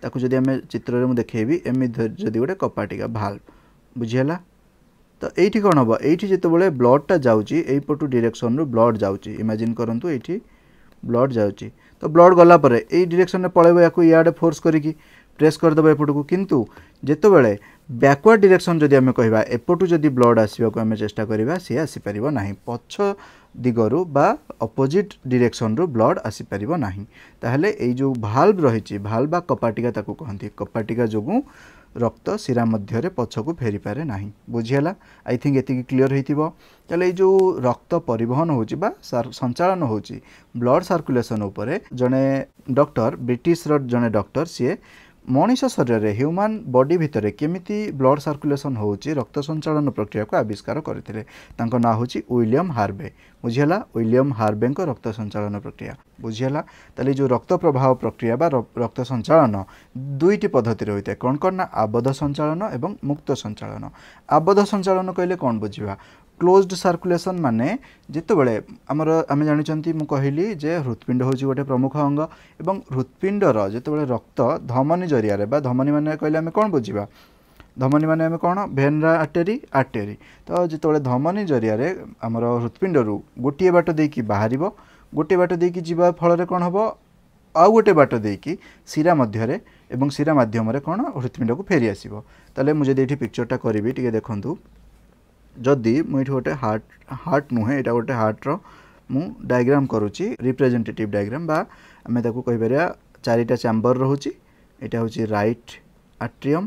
ତାକୁ ଯଦି ଆମେ ଚିତ୍ରରେ ମୁଁ ଦେଖେଇବି ଏମିତି ଯଦି ଗୋଟେ କପାଟିକା ଭାଲ୍ଭ ବୁଝିହେଲା ତ ଏଇଠି କ'ଣ ହେବ ଏଇଠି ଯେତେବେଳେ ବ୍ଲଡ଼ଟା ଯାଉଛି ଏଇପଟୁ ଡିରେକ୍ସନ୍ରୁ ବ୍ଲଡ଼ ଯାଉଛି ଇମାଜିନ୍ କରନ୍ତୁ ଏଇଠି ବ୍ଲଡ଼ ଯାଉଛି ତ ବ୍ଲଡ଼ ଗଲା ପରେ ଏଇ ଡିରେକ୍ସନ୍ରେ ପଳାଇବ ୟାକୁ ଇଆଡ଼େ ଫୋର୍ସ କରିକି ପ୍ରେସ୍ କରିଦେବ ଏପଟକୁ କିନ୍ତୁ ଯେତେବେଳେ ବ୍ୟାକୱାର୍ଡ଼ ଡିରେକ୍ସନ୍ ଯଦି ଆମେ କହିବା ଏପଟୁ ଯଦି ବ୍ଲଡ଼ ଆସିବାକୁ ଆମେ ଚେଷ୍ଟା କରିବା ସିଏ ଆସିପାରିବ ନାହିଁ ପଛ ଦିଗରୁ ବା ଅପୋଜିଟ୍ ଡିରେକ୍ସନ୍ରୁ ବ୍ଲଡ଼ ଆସିପାରିବ ନାହିଁ ତାହେଲେ ଏଇ ଯେଉଁ ଭାଲ୍ଭ ରହିଛି ଭାଲ୍ଭ ବା କପାଟିକା ତାକୁ କହନ୍ତି କପାଟିକା ଯୋଗୁଁ ରକ୍ତ ଶିରା ମଧ୍ୟରେ ପଛକୁ ଫେରିପାରେ ନାହିଁ ବୁଝିହେଲା ଆଇ ଥିଙ୍କ ଏତିକି କ୍ଲିଅର୍ ହେଇଥିବ ତାହେଲେ ଏଇ ଯେଉଁ ରକ୍ତ ପରିବହନ ହେଉଛି ବା ସଞ୍ଚାଳନ ହେଉଛି ବ୍ଲଡ଼ ସାର୍କୁଲେସନ୍ ଉପରେ ଜଣେ ଡକ୍ଟର ବ୍ରିଟିଶର ଜଣେ ଡକ୍ଟର ସିଏ ମଣିଷ ଶରୀରରେ ହ୍ୟୁମାନ୍ ବଡି ଭିତରେ କେମିତି ବ୍ଲଡ୍ ସର୍କୁଲେସନ୍ ହେଉଛି ରକ୍ତ ସଞ୍ଚାଳନ ପ୍ରକ୍ରିୟାକୁ ଆବିଷ୍କାର କରିଥିଲେ ତାଙ୍କ ନାଁ ହେଉଛି ୱିଲିୟମ୍ ହାର୍ବେ ବୁଝିହେଲା ୱିଲିୟମ୍ ହାର୍ବେଙ୍କ ରକ୍ତ ସଞ୍ଚାଳନ ପ୍ରକ୍ରିୟା ବୁଝିହେଲା ତାହେଲେ ଯେଉଁ ରକ୍ତ ପ୍ରବାହ ପ୍ରକ୍ରିୟା ବା ରକ୍ତ ସଞ୍ଚାଳନ ଦୁଇଟି ପଦ୍ଧତି ରହିଥାଏ କ'ଣ କ'ଣ ନା ଆବଦ୍ଧ ସଞ୍ଚାଳନ ଏବଂ ମୁକ୍ତ ସଞ୍ଚାଳନ ଆବଦ୍ଧ ସଞ୍ଚାଳନ କହିଲେ କ'ଣ ବୁଝିବା ক্লোজড সার্কুলেসন মানে যেতবে আমার আমি জাঁচান মু কহিলি যে হৃৎপিণ্ড হচ্ছে গোটে প্রমুখ অঙ্গ এবং হৃৎপিণ্ডর যেতবে রক্ত ধমনী জরিয়া বা ধমনী মানে কহিলে আমি কম বুঝবা ধমনী মানে আমি কোণ ভেনরা আর্টেরি আর্টেরি তো যেতবে ধমনী জরিয়া আমার হৃৎপিণ্ডর গোটিয়ে বাট দিয়ে বাহার গোটিয়ে বাট দিয়ে যা ফলরে কোণ হব আউ গোটে বাট দিয়ে শিরা মধ্যে এবং শিরা মাধ্যমে কোণ হৃৎপিণ্ডকে ফেরি আসব তাহলে মু যদি এটি পিকচরটা করবি টিকি দেখুন ଯଦି ମୁଁ ଏଠି ଗୋଟେ ହାର୍ଟ ହାର୍ଟ ନୁହେଁ ଏଇଟା ଗୋଟେ ହାର୍ଟର ମୁଁ ଡାଇଗ୍ରାମ୍ କରୁଛି ରିପ୍ରେଜେଣ୍ଟେଟିଭ୍ ଡାଇଗ୍ରାମ୍ ବା ଆମେ ତାକୁ କହିପାରିବା ଚାରିଟା ଚାମ୍ବର ରହୁଛି ଏଇଟା ହେଉଛି ରାଇଟ୍ ଆଟ୍ରିୟମ୍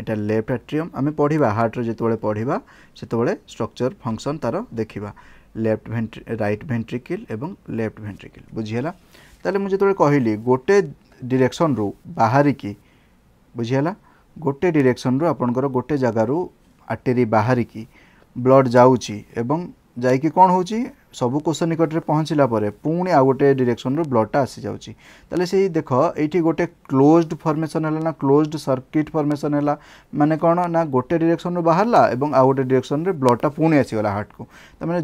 এটা লেফট আট্রিয়ম আমি পড়া হার্টর যেতবে পড়া সেতবে স্ট্রকচর ফংশন তার দেখা লেফট ভেন্ট্রি রাইট ভেন্ট্রিকল এবং লেফট ভেন্ট্রিকল বুঝিগলা তাহলে মু যেতবে কহিলি গোটে ডিরেকশন রু বাহারিকি বুঝিগলা গোটে ডিরেকশন রু আপনার গোটে জায়গার ଆଟେରୀ ବାହାରିକି ବ୍ଲଡ଼ ଯାଉଛି ଏବଂ ଯାଇକି କ'ଣ ହେଉଛି ସବୁ କୋଷ ନିକଟରେ ପହଞ୍ଚିଲା ପରେ ପୁଣି ଆଉ ଗୋଟେ ଡିରେକ୍ସନ୍ରୁ ବ୍ଲଡ଼ଟା ଆସିଯାଉଛି ତାହେଲେ ସେଇ ଦେଖ ଏଇଠି ଗୋଟେ କ୍ଲୋଜ୍ଡ ଫର୍ମେସନ୍ ହେଲା ନା କ୍ଲୋଜ୍ଡ ସର୍କିଟ୍ ଫର୍ମେସନ୍ ହେଲା ମାନେ କ'ଣ ନା ଗୋଟେ ଡିରେକ୍ସନ୍ରୁ ବାହାରିଲା ଏବଂ ଆଉ ଗୋଟେ ଡିରେକ୍ସନ୍ରେ ବ୍ଲଡ଼ଟା ପୁଣି ଆସିଗଲା ହାର୍ଟକୁ ତା'ମାନେ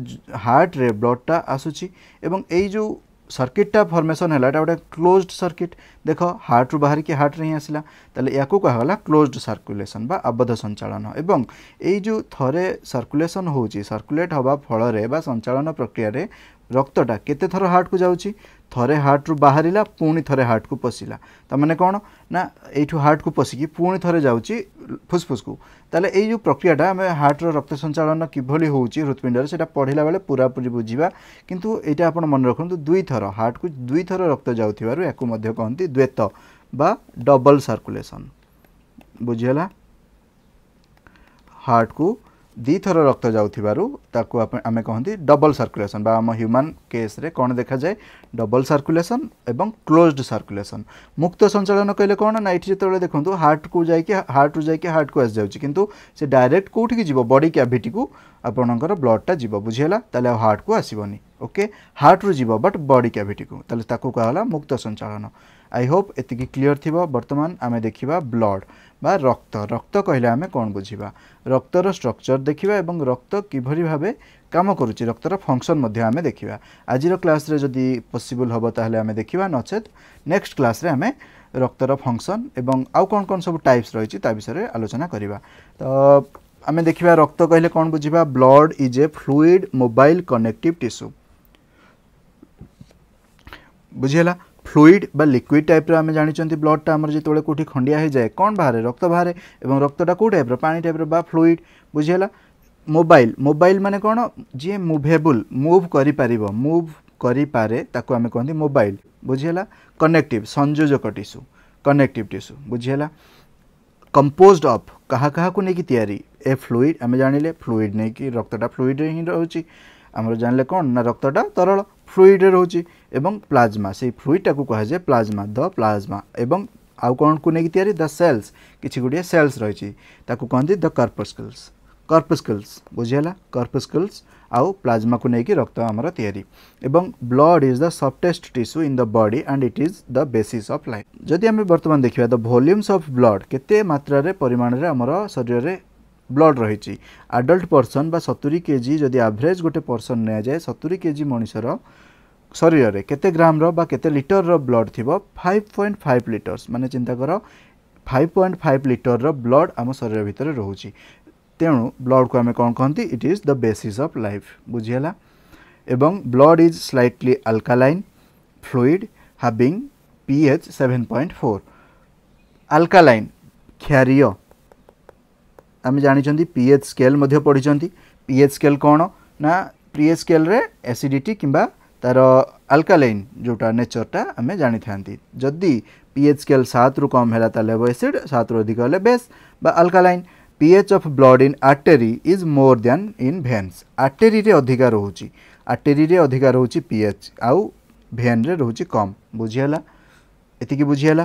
ହାର୍ଟରେ ବ୍ଲଡ଼ଟା ଆସୁଛି ଏବଂ ଏଇ ଯେଉଁ सर्किटा फर्मेसन है गोटे क्लोज सर्किट देख हार्ट्रु बाहरिकी हार्ट्रे ही आसला ताको कहला क्लोज सर्कुलेसन आबद्ध संचालन एवं यू थे सर्कुलेसन हो सर्कुलेट हवा फल संचालन प्रक्रिय हार्ट को हाट थरे हार्ट रु हार्ट को पसिला त मैले हार्ट को कुसिक पुई थरे जान्छ फुसफुस तो हार्ट रो रक्त सेटा कि बेले पूरा पूरी बुझिबा किंतु एटा आपण मन थरो हार्ट को दुई थरो रक्त जाउ या कहाँ द्वेत डबल सर्कुलेशन बुझिहेला हार्ट को ଦୁଇଥର ରକ୍ତ ଯାଉଥିବାରୁ ତାକୁ ଆମେ କହନ୍ତି ଡବଲ୍ ସର୍କୁଲେସନ୍ ବା ଆମ ହ୍ୟୁମାନ୍ କେସ୍ରେ କ'ଣ ଦେଖାଯାଏ ଡବଲ୍ ସର୍କୁଲେସନ୍ ଏବଂ କ୍ଲୋଜ୍ଡ ସର୍କୁଲେସନ୍ ମୁକ୍ତ ସଞ୍ଚାଳନ କହିଲେ କ'ଣ ନା ଏଠି ଯେତେବେଳେ ଦେଖନ୍ତୁ ହାର୍ଟକୁ ଯାଇକି ହାର୍ଟରୁ ଯାଇକି ହାର୍ଟକୁ ଆସିଯାଉଛି କିନ୍ତୁ ସେ ଡାଇରେକ୍ଟ କେଉଁଠିକି ଯିବ ବଡ଼ି କ୍ୟାଭିଟିକୁ ଆପଣଙ୍କର ବ୍ଲଡ଼ଟା ଯିବ ବୁଝିହେଲା ତାହେଲେ ଆଉ ହାର୍ଟକୁ ଆସିବନି ଓକେ ହାର୍ଟରୁ ଯିବ ବଟ୍ ବଡ଼ି କ୍ୟାଭିଟିକୁ ତାହେଲେ ତାକୁ କୁହାଗଲା ମୁକ୍ତ ସଞ୍ଚାଳନ আই হোপ এতিকি ক্লিয়র থিব বর্তমান আমি দেখিবা ব্লড বা রক্ত রক্ত কহিলে আমি কোণ বুঝিবা রক্তর স্ট্রকচর দেখিবা এবং রক্ত কিভাবে ভাবে কাম করুচি রক্তর ফংশন মধ্যে আমি দেখিবা আজির ক্লাসরে যদি পসিবল হব তাহলে আমি দেখিবা নচেত নেক্সট ক্লাসরে আমি রক্তর ফংশন এবং আউ কোন কোন সব টাইপস রয়েছে তা বিষয়ে আলোচনা করিবা তো আমি দেখিবা রক্ত কহিলে কোন বুঝিবা blood is a fluid mobile connective tissue বুঝিলা ফ্লুইড বা লিকুইড টাইপ্র আমি জাঁচান ব্লডটা আমার যেতবে কোটি খণ্ডিয়া হয়ে যায় কণ বাহারে রক্ত বাহারে এবং রক্তটা কেউ টাইপ্র পা টাইপ্র বা ফ্লুইড বুঝিগাল মোবাইল মোবাইল মানে কোণ যে মুভেবল মুভ করে পারিব মুভ করে পারে তাকে আমি কহতি মোবাইল বুঝিগাল কনেকটিভ সংযোজক টিস্যু কনেকটিভ টিস্যু বুঝিগাল কম্পোজড অফ কাহা কাহা নেই তৈরি ए फ्लुइड आम जाने फ्लुइड नहीं कि रक्तटा फ्लुइड हिं रोचे ଆମର ଜାଣିଲେ କ'ଣ ନା ରକ୍ତଟା ତରଳ ଫ୍ଲୁଇଡ଼ରେ ରହୁଛି ଏବଂ ପ୍ଲାଜମା ସେଇ ଫ୍ଲୁଇଡ଼ଟାକୁ କୁହାଯାଏ ପ୍ଲାଜମା ଦ ପ୍ଲାଜମା ଏବଂ ଆଉ କ'ଣକୁ ନେଇକି ତିଆରି ଦ ସେଲ୍ସ କିଛି ଗୁଡ଼ିଏ ସେଲ୍ସ ରହିଛି ତାକୁ କହନ୍ତି ଦ କର୍ପସ୍କିଲ୍ସ କର୍ପସ୍କିଲ୍ସ ବୁଝିହେଲା କର୍ପସ୍କିଲ୍ସ ଆଉ ପ୍ଲାଜମାକୁ ନେଇକି ରକ୍ତ ଆମର ତିଆରି ଏବଂ blood is the softest tissue in the body and it is the basis of life ଯଦି ଆମେ ବର୍ତ୍ତମାନ ଦେଖିବା ଦ ଭଲ୍ୟୁମ୍ସ ଅଫ୍ ବ୍ଲଡ୍ କେତେ ମାତ୍ରାରେ ପରିମାଣରେ ଆମର ଶରୀରରେ ବ୍ଲଡ଼ ରହିଛି ଆଡଲ୍ଟ ପର୍ସନ୍ ବା ସତୁରି କେଜି ଯଦି ଆଭରେଜ୍ ଗୋଟେ ପର୍ସନ୍ ନିଆଯାଏ ସତୁରି କେଜି ମଣିଷର ଶରୀରରେ କେତେ ଗ୍ରାମର ବା କେତେ ଲିଟରର ବ୍ଲଡ଼ ଥିବ ଫାଇଭ୍ ପଏଣ୍ଟ ଫାଇଭ୍ ଲିଟର୍ସ ମାନେ ଚିନ୍ତା କର ଫାଇଭ୍ ପଏଣ୍ଟ ଫାଇଭ୍ ଲିଟରର ବ୍ଲଡ଼ ଆମ ଶରୀର ଭିତରେ ରହୁଛି ତେଣୁ ବ୍ଲଡ଼କୁ ଆମେ କ'ଣ କହନ୍ତି it is the basis of life ବୁଝିହେଲା ଏବଂ blood is slightly alkaline fluid having pH seven point four alkaline କ୍ଷାରୀୟ ଆମେ ଜାଣିଛନ୍ତି ପି ଏଚ୍ ସ୍କେଲ୍ ମଧ୍ୟ ପଢ଼ିଛନ୍ତି ପି ଏଚ୍ ସ୍କେଲ୍ କ'ଣ ନା ପି ଏଚ୍ ସ୍କେଲ୍ରେ ଏସିଡ଼ିଟି କିମ୍ବା ତା'ର ଆଲକାଲାଇନ୍ ଯେଉଁଟା ନେଚର୍ଟା ଆମେ ଜାଣିଥାନ୍ତି ଯଦି ପି ଏଚ୍ ସ୍କେଲ୍ ସାତରୁ କମ୍ ହେଲା ତାହେଲେ ହେବ ଏସିଡ଼୍ ସାତରୁ ଅଧିକ ହେଲେ ବେସ୍ ବା alkaline pH of blood in artery is more than in veins ଆର୍ଟେରୀରେ ଅଧିକା ରହୁଛି ଆର୍ଟେରୀରେ ଅଧିକା ରହୁଛି ପି ଏଚ୍ ଆଉ ଭେନ୍ରେ ରହୁଛି କମ୍ ବୁଝିହେଲା ଏତିକି ବୁଝିହେଲା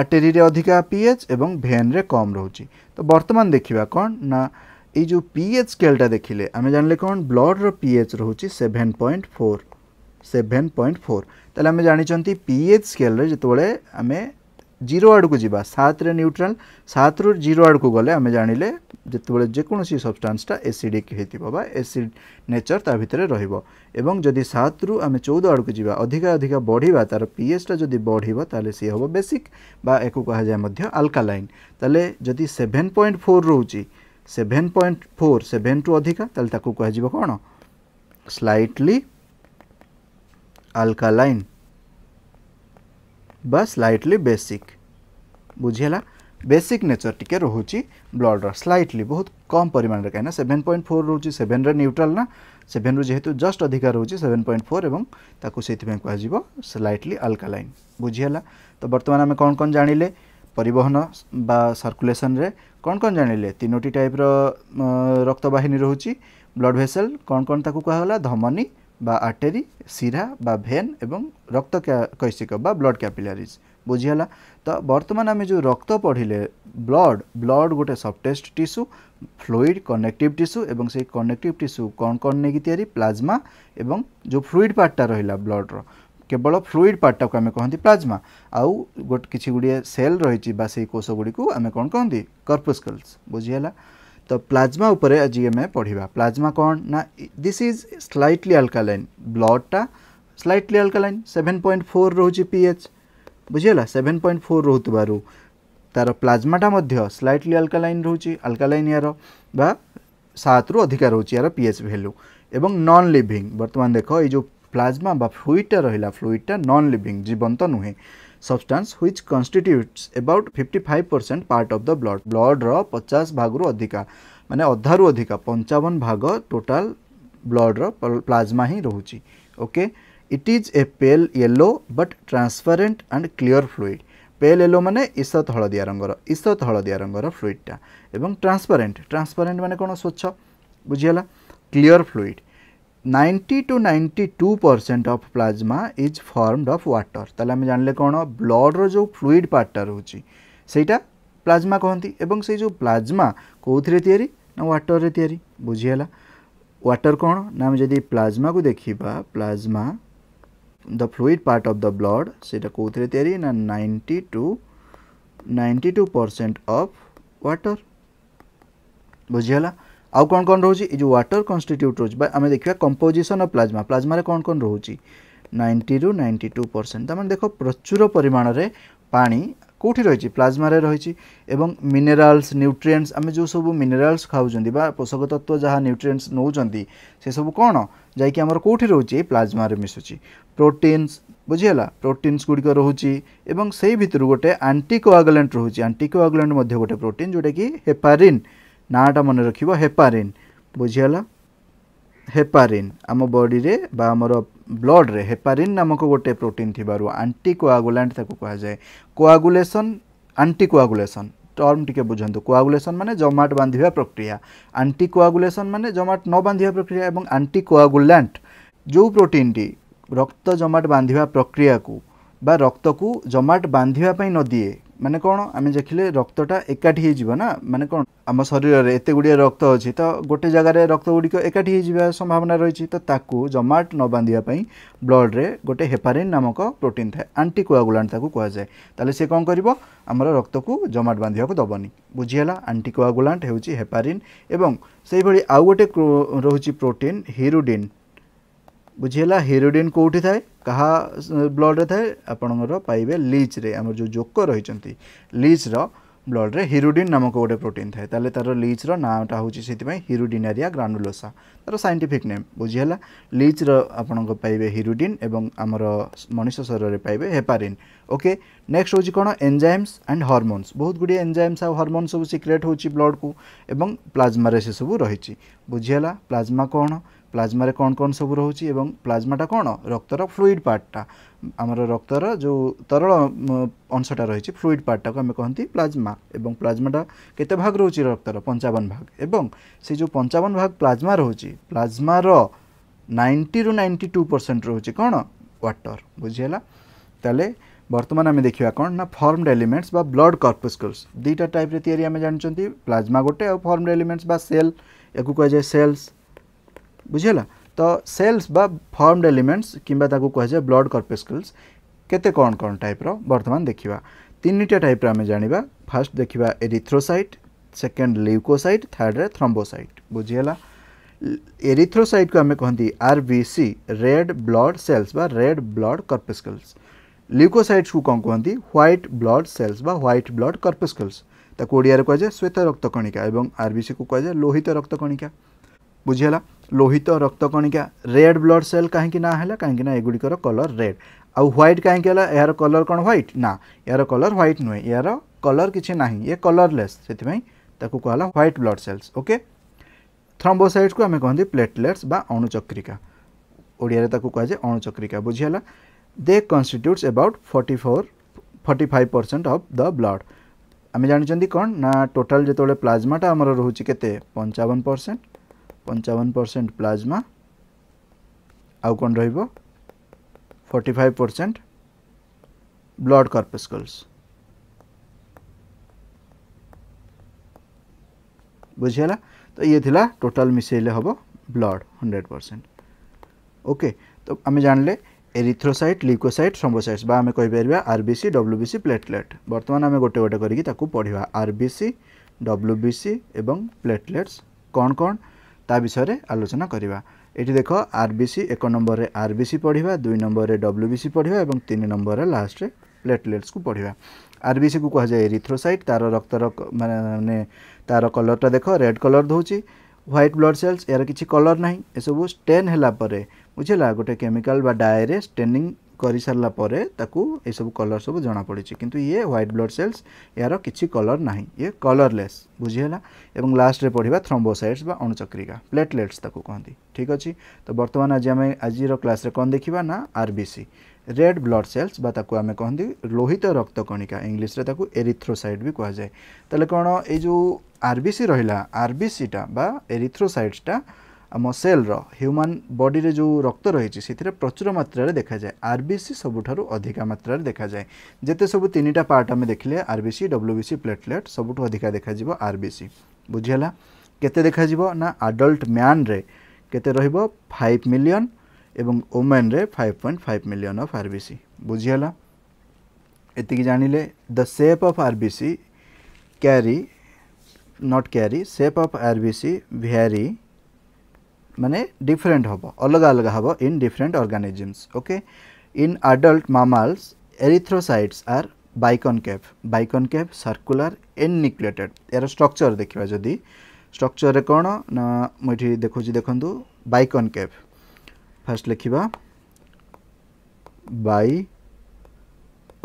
ଆର୍ଟେରୀରେ ଅଧିକା ପି ଏଚ୍ ଏବଂ ଭେନ୍ରେ କମ୍ ରହୁଛି तो बर्तमान देखा कौन ना ये जो पीएच स्केलटा देखिले आम जान कौन ब्लड्र पीएच रोचे seven point four seven point four तेल आम जानी पीएच स्केल जिते आम जीरो आड़ को जी सात न्यूट्राल सात जीरो आड़ को गले आम लें ଯେତେବେଳେ ଯେକୌଣସି ସବଷ୍ଟାନ୍ସଟା ଏସିଡ଼ିକ୍ ହେଇଥିବ ବା ଏସିଡ଼ ନେଚର ତା ଭିତରେ ରହିବ ଏବଂ ଯଦି ସାତରୁ ଆମେ ଚଉଦ ଆଡ଼କୁ ଯିବା ଅଧିକା ଅଧିକା ବଢ଼ିବା ତା'ର ପିଏଚ୍ଟା ଯଦି ବଢ଼ିବ ତାହେଲେ ସିଏ ହେବ ବେସିକ୍ ବା ଏକୁ କୁହାଯାଏ ମଧ୍ୟ ଆଲକାଲାଇନ୍ ତାହେଲେ ଯଦି ସେଭେନ୍ ପଏଣ୍ଟ ଫୋର୍ ରହୁଛି ସେଭେନ୍ ପଏଣ୍ଟ ଫୋର୍ ସେଭେନ୍ଠୁ ଅଧିକା ତାହେଲେ ତାକୁ କୁହାଯିବ କ'ଣ ସ୍ଲାଇଟଲି ଆଲକାଲାଇନ୍ বা স্লাইটলি বেসিক বুঝিলা बेसिक नेचर टी रोचे ब्लड्र स्लैटली बहुत कम परिमाण कहीं सेभेन पॉइंट फोर रोच सेभेन न्यूट्राल ना सेवेन रु जेहतु जस्ट अधिक रोचे सेवेन पॉइंट फोर और कह स्लैटली आलकालैन बुझीगला तो बर्तमान आम कौन कौन जाने परिवहन बा सर्कुलेसन रे कौन कौन जाने तीनो टाइप रक्तवाहिनी रोचे ब्लड भेसेल कौन कौन ताकू कहला धमनी बा आर्टेरी सिरा बा भेन एवं रक्त कैशिक बा ब्लड कैपिलारीज बुझीगला तो बर्तमान आम जो रक्त पढ़ले ब्लड ब्लड गोटे softest tissue fluid connective tissue और से कनेक्टिव टीसू कौन कौन नहीं तैयारी प्लाज्मा एवं जो फ्लुइड पार्टा रहा ब्लड्र केवल फ्लुइड पार्टा को आम कहते प्लाज्मा आउ गोटे गुड़े सेल रही से कोष गुड़ी आम कौन कहते कर्पस्कल्स बुझीगला तो प्लाज्मा उपर आज आम पढ़ा प्लाज्मा कौन ना दिस इज स्लाइटली आल्कालाइन ब्लडटा slightly alkaline seven point four रोच पीएच बुझिलाभेन पोइन्ट फोर रहेथ तर प्लाजमाटा स्लैटली अल्काल रह अल्काल या सात रु अधिक रुच्छ पिएच भ्याल्यु ए न लिभिङ बर्तन देख्छ प्लाज्मा बा फ्लुइडा फ्लुइड टा निभिङ जीवन्त नुहेँ substance which constitutes about fifty five percent part of the blood blood र पचास भागु अधिक म अधाहरू अधिका 55 भाग टोटल ब्लड रो plasma It is a pale yellow but transparent and clear fluid. Pale yellow ମାନେ ଇସତ ହଳଦିଆ ରଙ୍ଗର ଇସତ ହଳଦିଆ ରଙ୍ଗର ଫ୍ଲୁଇଡ଼ଟା ଏବଂ ଟ୍ରାନ୍ସପାରେଣ୍ଟ ଟ୍ରାନ୍ସପାରେଣ୍ଟ ମାନେ କ'ଣ ସ୍ୱଚ୍ଛ ବୁଝିଗଲା clear fluid ninety two ninety two percent of plasma is formed of water ତାହେଲେ ଆମେ ଜାଣିଲେ କ'ଣ ବ୍ଲଡ଼ର ଯେଉଁ ଫ୍ଲୁଇଡ଼ ପାର୍ଟଟା ରହୁଛି ସେଇଟା ପ୍ଲାଜମା କହନ୍ତି ଏବଂ ସେଇ ଯେଉଁ ପ୍ଲାଜମା କେଉଁଥିରେ ତିଆରି ନା ୱାଟରରେ ତିଆରି ବୁଝିଗଲା ୱାଟର କ'ଣ ନା ଆମେ ଯଦି ପ୍ଲାଜମାକୁ ଦେଖିବା plasma the fluid part of the blood সেটা কোথায় তৈরি না 90 টু 92% অফ ওয়াটার বুঝিলা আউ কোন কোন রহুচি এই যে ওয়াটার কনস্টিটিউট রহুচি বা আমি দেখিবা কম্পোজিশন অফ প্লাজমা প্লাজমা রে কোন কোন রহুচি 90 রু 92% তার মানে দেখো প্রচুর পরিমাণরে পানি কোটি রয়েছে প্লাজমারে রয়েছে এবং মিনেরালস নিউট্রিয়েন্টস আমি যে সব মিনেরালস খাওছেন বা পোষক তত্ত্ব যা নিউট্রিয়েন্টস নৌকর সেসব কোণ যাই আমার কোটি রয়েছে প্লাজমারে মিশুছি প্রোটিনস বুঝিগলা প্রোটিনস গুড়িক রয়েছে এবং সেই ভিতর গোটে আন্টিকোয়াগুলান্ট রয়েছে আন্টিকোয়াগুলান্ট মধ্যে গোটে প্রোটিন যেটা কি হেপারিন নাটা মনে রাখব হেপারিন বুঝিগলা ହେପାରିନ୍ ଆମ ବଡ଼ିରେ ବା ଆମର ବ୍ଲଡ଼ରେ ହେପାରିନ୍ ନାମକ ଗୋଟେ ପ୍ରୋଟିନ୍ ଥିବାରୁ ଆଣ୍ଟି କୋଆଗୁଲାଣ୍ଟ ତାକୁ କୁହାଯାଏ କୋଆଗୁଲେସନ୍ ଆଣ୍ଟି କୋଆଗୁଲେସନ୍ ଟର୍ମ ଟିକେ ବୁଝନ୍ତୁ କୋଆଗୁଲେସନ୍ ମାନେ ଜମାଟ ବାନ୍ଧିବା ପ୍ରକ୍ରିୟା ଆଣ୍ଟି କୋଆଗୁଲେସନ୍ ମାନେ ଜମାଟ ନ ବାନ୍ଧିବା ପ୍ରକ୍ରିୟା ଏବଂ ଆଣ୍ଟି କୋଆଗୁଲାଣ୍ଟ ଯେଉଁ ପ୍ରୋଟିନ୍ଟି ରକ୍ତ ଜମାଟ ବାନ୍ଧିବା ପ୍ରକ୍ରିୟାକୁ ବା ରକ୍ତକୁ ଜମାଟ ବାନ୍ଧିବା ପାଇଁ ନ ଦିଏ ମାନେ କ'ଣ ଆମେ ଦେଖିଲେ ରକ୍ତଟା ଏକାଠି ହେଇଯିବ ନା ମାନେ କ'ଣ ଆମ ଶରୀରରେ ଏତେ ଗୁଡ଼ିଏ ରକ୍ତ ଅଛି ତ ଗୋଟେ ଜାଗାରେ ରକ୍ତ ଗୁଡ଼ିକ ଏକାଠି ହେଇଯିବା ସମ୍ଭାବନା ରହିଛି ତ ତାକୁ ଜମାଟ ନ ବାନ୍ଧିବା ପାଇଁ ବ୍ଲଡ଼ରେ ଗୋଟେ ହେପାରିନ୍ ନାମକ ପ୍ରୋଟିନ୍ ଥାଏ ଆଣ୍ଟି କୋଆଗୁଲାଣ୍ଟ ତାକୁ କୁହାଯାଏ ତାହେଲେ ସେ କ'ଣ କରିବ ଆମର ରକ୍ତକୁ ଜମାଟ ବାନ୍ଧିବାକୁ ଦେବନି ବୁଝିହେଲା ଆଣ୍ଟି କୋଆଗୁଲାଣ୍ଟ ହେଉଛି ହେପାରିନ୍ ଏବଂ ସେହିଭଳି ଆଉ ଗୋଟେ ରହୁଛି ପ୍ରୋଟିନ୍ ହିରୁଡ଼ିନ୍ ବୁଝିଗଲା ହେରୋଡ଼ିନ୍ କେଉଁଠି ଥାଏ କାହା ବ୍ଲଡ଼ରେ ଥାଏ ଆପଣଙ୍କର ପାଇବେ ଲିଚ୍ରେ ଆମର ଯେଉଁ ଜୋକ ରହିଛନ୍ତି ଲିଚ୍ର ବ୍ଲଡ଼ରେ ହିରୁଡ଼ିନ୍ ନାମକ ଗୋଟେ ପ୍ରୋଟିନ୍ ଥାଏ ତାହେଲେ ତା'ର ଲିଚ୍ର ନାଁଟା ହେଉଛି ସେଥିପାଇଁ ହିରୁଡ଼ିନାରିଆ ଗ୍ରାନୁଲୋସା ତା'ର ସାଇଣ୍ଟିଫିକ୍ ନେମ୍ ବୁଝିହେଲା ଲିଚ୍ର ଆପଣଙ୍କ ପାଇବେ ହିରୁଡ଼ିନ୍ ଏବଂ ଆମର ମଣିଷ ଶରୀରରେ ପାଇବେ ହେପାରିନ୍ ଓକେ ନେକ୍ସଟ ହେଉଛି କ'ଣ ଏନ୍ଜାଇମ୍ସ ଆଣ୍ଡ ହର୍ମୋନ୍ସ ବହୁତ ଗୁଡ଼ିଏ ଏନ୍ଜାଇମ୍ସ ଆଉ ହର୍ମୋନ୍ ସବୁ ସିକ୍ରେଟ୍ ହେଉଛି ବ୍ଲଡ଼କୁ ଏବଂ ପ୍ଲାଜମାରେ ସେସବୁ ରହିଛି ବୁଝିହେଲା ପ୍ଲାଜମା କ'ଣ ପ୍ଲାଜମାରେ କ'ଣ କ'ଣ ସବୁ ରହୁଛି ଏବଂ ପ୍ଲାଜମାଟା କ'ଣ ରକ୍ତର ଫ୍ଲୁଇଡ଼୍ ପାର୍ଟଟା ଆମର ରକ୍ତର ଯେଉଁ ତରଳ ଅଂଶଟା ରହିଛି ଫ୍ଲୁଇଡ଼୍ ପାର୍ଟଟାକୁ ଆମେ କହନ୍ତି ପ୍ଲାଜମା ଏବଂ ପ୍ଲାଜମାଟା କେତେ ଭାଗ ରହୁଛି ରକ୍ତର ପଞ୍ଚାବନ ଭାଗ ଏବଂ ସେ ଯେଉଁ ପଞ୍ଚାବନ ଭାଗ ପ୍ଲାଜମା ରହୁଛି ପ୍ଲାଜମାର ନାଇଣ୍ଟିରୁ ନାଇଣ୍ଟି ଟୁ ପରସେଣ୍ଟ ରହୁଛି କ'ଣ ୱାଟର ବୁଝିହେଲା ତାହେଲେ বর্তমানে আমি দেখা কোণ না ফর্মড এলিমেন্টস বা ব্লড কর্পোস্কলস দুইটা টাইপ্রে তৈরি আমি জাঁচি প্লাজমা গোটে আর ফর্মড এলিমেন্টস বা সেল একু কুয়া যায় সেলস বুঝিলা তো সেলস বা ফর্মড এলিমেন্টস কিংবা তাকে কুহযায় ব্লড কর্পেসকলস কেতে কোণ কোণ টাইপ্র বর্তমান দেখিবা তিনটা টাইপ্র আমি জানিবা ফার্স্ট দেখিবা এরিথ্রোসাইট সেকেন্ড লিউকোসাইট থার্ডরে থ্রম্বোসাইট বুঝিলা এরিথ্রোসাইট কু আমি কহতি আরবিসি রেড ব্লড সেলস বা রেড ব্লড কর্পেসকলস লিউকোসাইটস কু কম কহতি হোয়াইট ব্লড সেলস বা হোয়াইট ব্লড কর্পেসকলস তাকে ওড়িয়ার কুহযায় শ্বেত রক্তকণিকা এবং আরবিসি কু কুহযায় লোহিত রক্তকণিকা বুঝিলা लोहित रक्तकणिका रेड ब्लड सेल कहीं ना है कहीं एगुड़िकर कलर रेड आउ ह्वैट कहीं यार कलर कौन ह्वैट ना यार कलर ह्वैट नुहे यार कलर किसी ना ये कलरलेस से कहला white blood cells okay thrombocytes को आम कहते प्लेटलेट्स अणुचक्रिका ओडिया कहुए अणुचक्रिका बुझीला they constitute about forty four forty five percent of the blood आम जानते कौन ना टोटाल जो प्लाज्माटा रोचे के पंचावन परसेंट पंचावन परसेंट प्लाज्मा आउ कौन forty five percent blood corpuscles बुझेगा तो ये थिला टोटल मिसेले हम ब्लड हंड्रेड परसेंट ओके तो आम जानले एरिथ्रोसाइट लिकोसाइट थ्रोम्बोसाइट्स आम कहीपर आरबीसी डब्ल्यूबीसी प्लेटलेट बर्तमान आम गोटे गोटे करके पढ़ा आरबीसी डब्ल्यूबीसी एवं प्लेटलेट्स कौन कौन ତା ବିଷୟରେ ଆଲୋଚନା କରିବା ଏଠି ଦେଖ ଆର୍ ବି ସି ଏକ ନମ୍ବରରେ ସି ପଢ଼ିବା ଦୁଇ ନମ୍ବରରେ ସି ପଢ଼ିବା ଏବଂ ତିନି ନମ୍ବରରେ ଲାଷ୍ଟରେ ପ୍ଲେଟଲେଟ୍ସକୁ ପଢ଼ିବା ଆର୍ ବି ଆର୍ବିସିକୁ କୁହାଯାଏ ଏରିଥ୍ରୋସାଇଟ୍ ତା'ର ରକ୍ତର ମାନେ ତା'ର କଲର୍ଟା ଦେଖ ରେଡ୍ କଲର୍ ଦେଉଛି ହ୍ୱାଇଟ୍ ବ୍ଲଡ଼୍ ସେଲ୍ସ ଏହାର କିଛି କଲର୍ ନାହିଁ ଏସବୁ ଷ୍ଟେନ୍ ହେଲା ପରେ ବୁଝିଲା ଗୋଟେ କେମିକାଲ୍ ବା ଡାଏରେ ଷ୍ଟେନିଂ କରିସାରିଲା ପରେ ତାକୁ ଏସବୁ କଲର୍ ସବୁ ଜଣାପଡ଼ିଛି କିନ୍ତୁ ଇଏ ହ୍ୱାଇଟ୍ ବ୍ଲଡ୍ ସେଲ୍ସ ଏହାର କିଛି କଲର୍ ନାହିଁ ଇଏ କଲର୍ଲେସ୍ ବୁଝିହେଲା ଏବଂ ଲାଷ୍ଟରେ ପଢ଼ିବା ଥ୍ରମ୍ବୋସାଇଟ୍ସ ବା ଅଣୁଚକ୍ରିକା ପ୍ଲେଟଲେଟ୍ସ ତାକୁ କହନ୍ତି ଠିକ୍ ଅଛି ତ ବର୍ତ୍ତମାନ ଆଜି ଆମେ ଆଜିର କ୍ଲାସ୍ରେ କ'ଣ ଦେଖିବା ନା R B C red blood cells ବା ତାକୁ ଆମେ କହନ୍ତି ଲୋହିତ ରକ୍ତକଣିକା ଇଂଲିଶରେ ତାକୁ ଏରିଥ୍ରୋସାଇଟ୍ ବି କୁହାଯାଏ ତାହେଲେ କ'ଣ ଏଇ ଯେଉଁ ଆର୍ ବି ସି ରହିଲା ଆର୍ ବି ସିଟା ବା ଏରିଥ୍ରୋସାଇଟ୍ସଟା ଆମ ସେଲ୍ର ହ୍ୟୁମାନ୍ ବଡ଼ିରେ ଯେଉଁ ରକ୍ତ ରହିଛି ସେଥିରେ ପ୍ରଚୁର ମାତ୍ରାରେ ଦେଖାଯାଏ ଆର୍ବିସି ସବୁଠାରୁ ଅଧିକା ମାତ୍ରାରେ ଦେଖାଯାଏ ଯେତେ ସବୁ ତିନିଟା ପାର୍ଟ ଆମେ ଦେଖିଲେ ଆର୍ବିସି ଡବ୍ଲ୍ୟୁବିସି ପ୍ଲେଟଲେଟ୍ ସବୁଠୁ ଅଧିକା ଦେଖାଯିବ ଆର୍ବିସି ବୁଝିହେଲା କେତେ ଦେଖାଯିବ ନା ଆଡଲ୍ଟ ମ୍ୟାନ୍ରେ କେତେ ରହିବ ଫାଇଭ୍ ମିଲିୟନ୍ ଏବଂ ଓମେନ୍ରେ five point five million of RBC ବୁଝିହେଲା ଏତିକି ଜାଣିଲେ the shape of RBC carry not carry shape of RBC vary মানে ডিফরেন্ট হব অলগা অলগা হব in different organisms okay in adult mammals erythrocytes are biconcave biconcave circular enucleated এর structure দেখিবা যদি স্ট্রকচরে কোণ না মু এটি দেখুছি দেখন্তু বাইকনকেভ ফার্স্ট লিখিবা বাই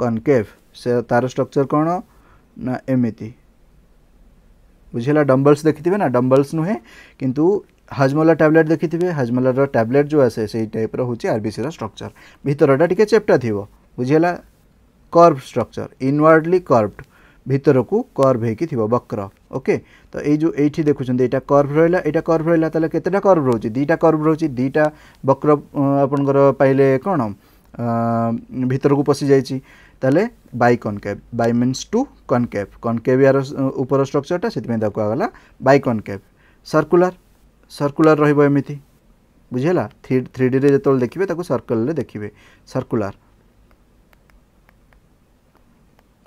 কনকেভ সে তার স্ট্রকচর কোণ না এমিতি বুঝিলা ডম্বলস দেখিবে না ডম্বলস নুহে কিন্তু ହାଜମୋଲା ଟ୍ୟାବଲେଟ୍ ଦେଖିଥିବେ ହାଜମୋଲାର ଟ୍ୟାବଲେଟ୍ ଯେଉଁ ଆସେ ସେଇ ଟାଇପ୍ର ହେଉଛି ଆର୍ବିସିର ଷ୍ଟ୍ରକ୍ଚର୍ ଭିତରଟା ଟିକେ ଚେପ୍ଟା ଥିବ ବୁଝିହେଲା କର୍ଭ ଷ୍ଟ୍ରକ୍ଚର୍ ଇନୱାର୍ଡ଼ଲି କର୍ଭଡ୍ ଭିତରକୁ କର୍ଭ ହେଇକି ଥିବ ବକ୍ର ଓକେ ତ ଏଇ ଯେଉଁ ଏଇଠି ଦେଖୁଛନ୍ତି ଏଇଟା କର୍ଭ ରହିଲା ଏଇଟା କର୍ଭ ରହିଲା ତାହେଲେ କେତେଟା କର୍ଭ ରହୁଛି ଦୁଇଟା କର୍ଭ ରହୁଛି ଦୁଇଟା ବକ୍ର ଆପଣଙ୍କର ପାଇଲେ କ'ଣ ଭିତରକୁ ପଶିଯାଇଛି ତାହେଲେ biconcave bi means two concave concave ୟାର ଉପର ଷ୍ଟ୍ରକ୍ଚର୍ଟା ସେଥିପାଇଁ ତାକୁ କୁହାଗଲା ବାଇ କନକେଭ୍ ସର୍କୁଲାର सर्कुलर रमि बुझेगा थ्री डी जो देखिए सर्कल देखिए सर्कुलार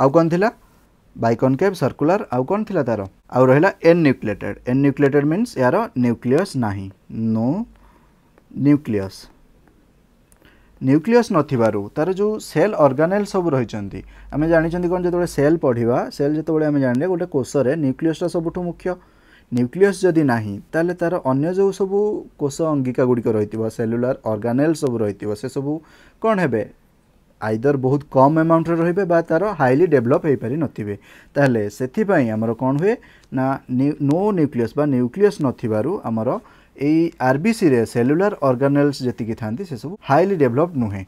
आउ कौन थी बैकन कैब सर्कुलार आउ कौन थी तार आउ रहा enucleated enucleated means यार न्यूक्लियस ना नो न्यूक्लियस न्यूक्लियस न्यूक्लीयस नु जो सेल अर्गानेल सब रही आम जानते कौन जो सेल पढ़ा सेल जो आम जाने गोटे कोषर न्यूक्लीयसटा सबुठ मुख्य ନ୍ୟୁକ୍ଲିୟସ୍ ଯଦି ନାହିଁ ତାହେଲେ ତା'ର ଅନ୍ୟ ଯେଉଁ ସବୁ କୋଷ ଅଙ୍ଗିକା ଗୁଡ଼ିକ ରହିଥିବ ସେଲୁଲାର ଅର୍ଗାନେଲ୍ ସବୁ ରହିଥିବ ସେସବୁ କ'ଣ ହେବେ ଆଇଦର ବହୁତ କମ୍ ଆମାଉଣ୍ଟରେ ରହିବେ ବା ତା'ର ହାଇଲି ଡେଭଲପ୍ ହେଇପାରିନଥିବେ ତାହେଲେ ସେଥିପାଇଁ ଆମର କ'ଣ ହୁଏ ନା ନୋ ନ୍ୟୁକ୍ଲିୟସ୍ ବା ନ୍ୟୁକ୍ଲିୟସ୍ ନଥିବାରୁ ଆମର ଏଇ ଆର୍ବିସିରେ ସେଲୁଲାର ଅର୍ଗାନେଲ୍ସ ଯେତିକି ଥାନ୍ତି ସେସବୁ ହାଇଲି ଡେଭଲପ୍ ନୁହେଁ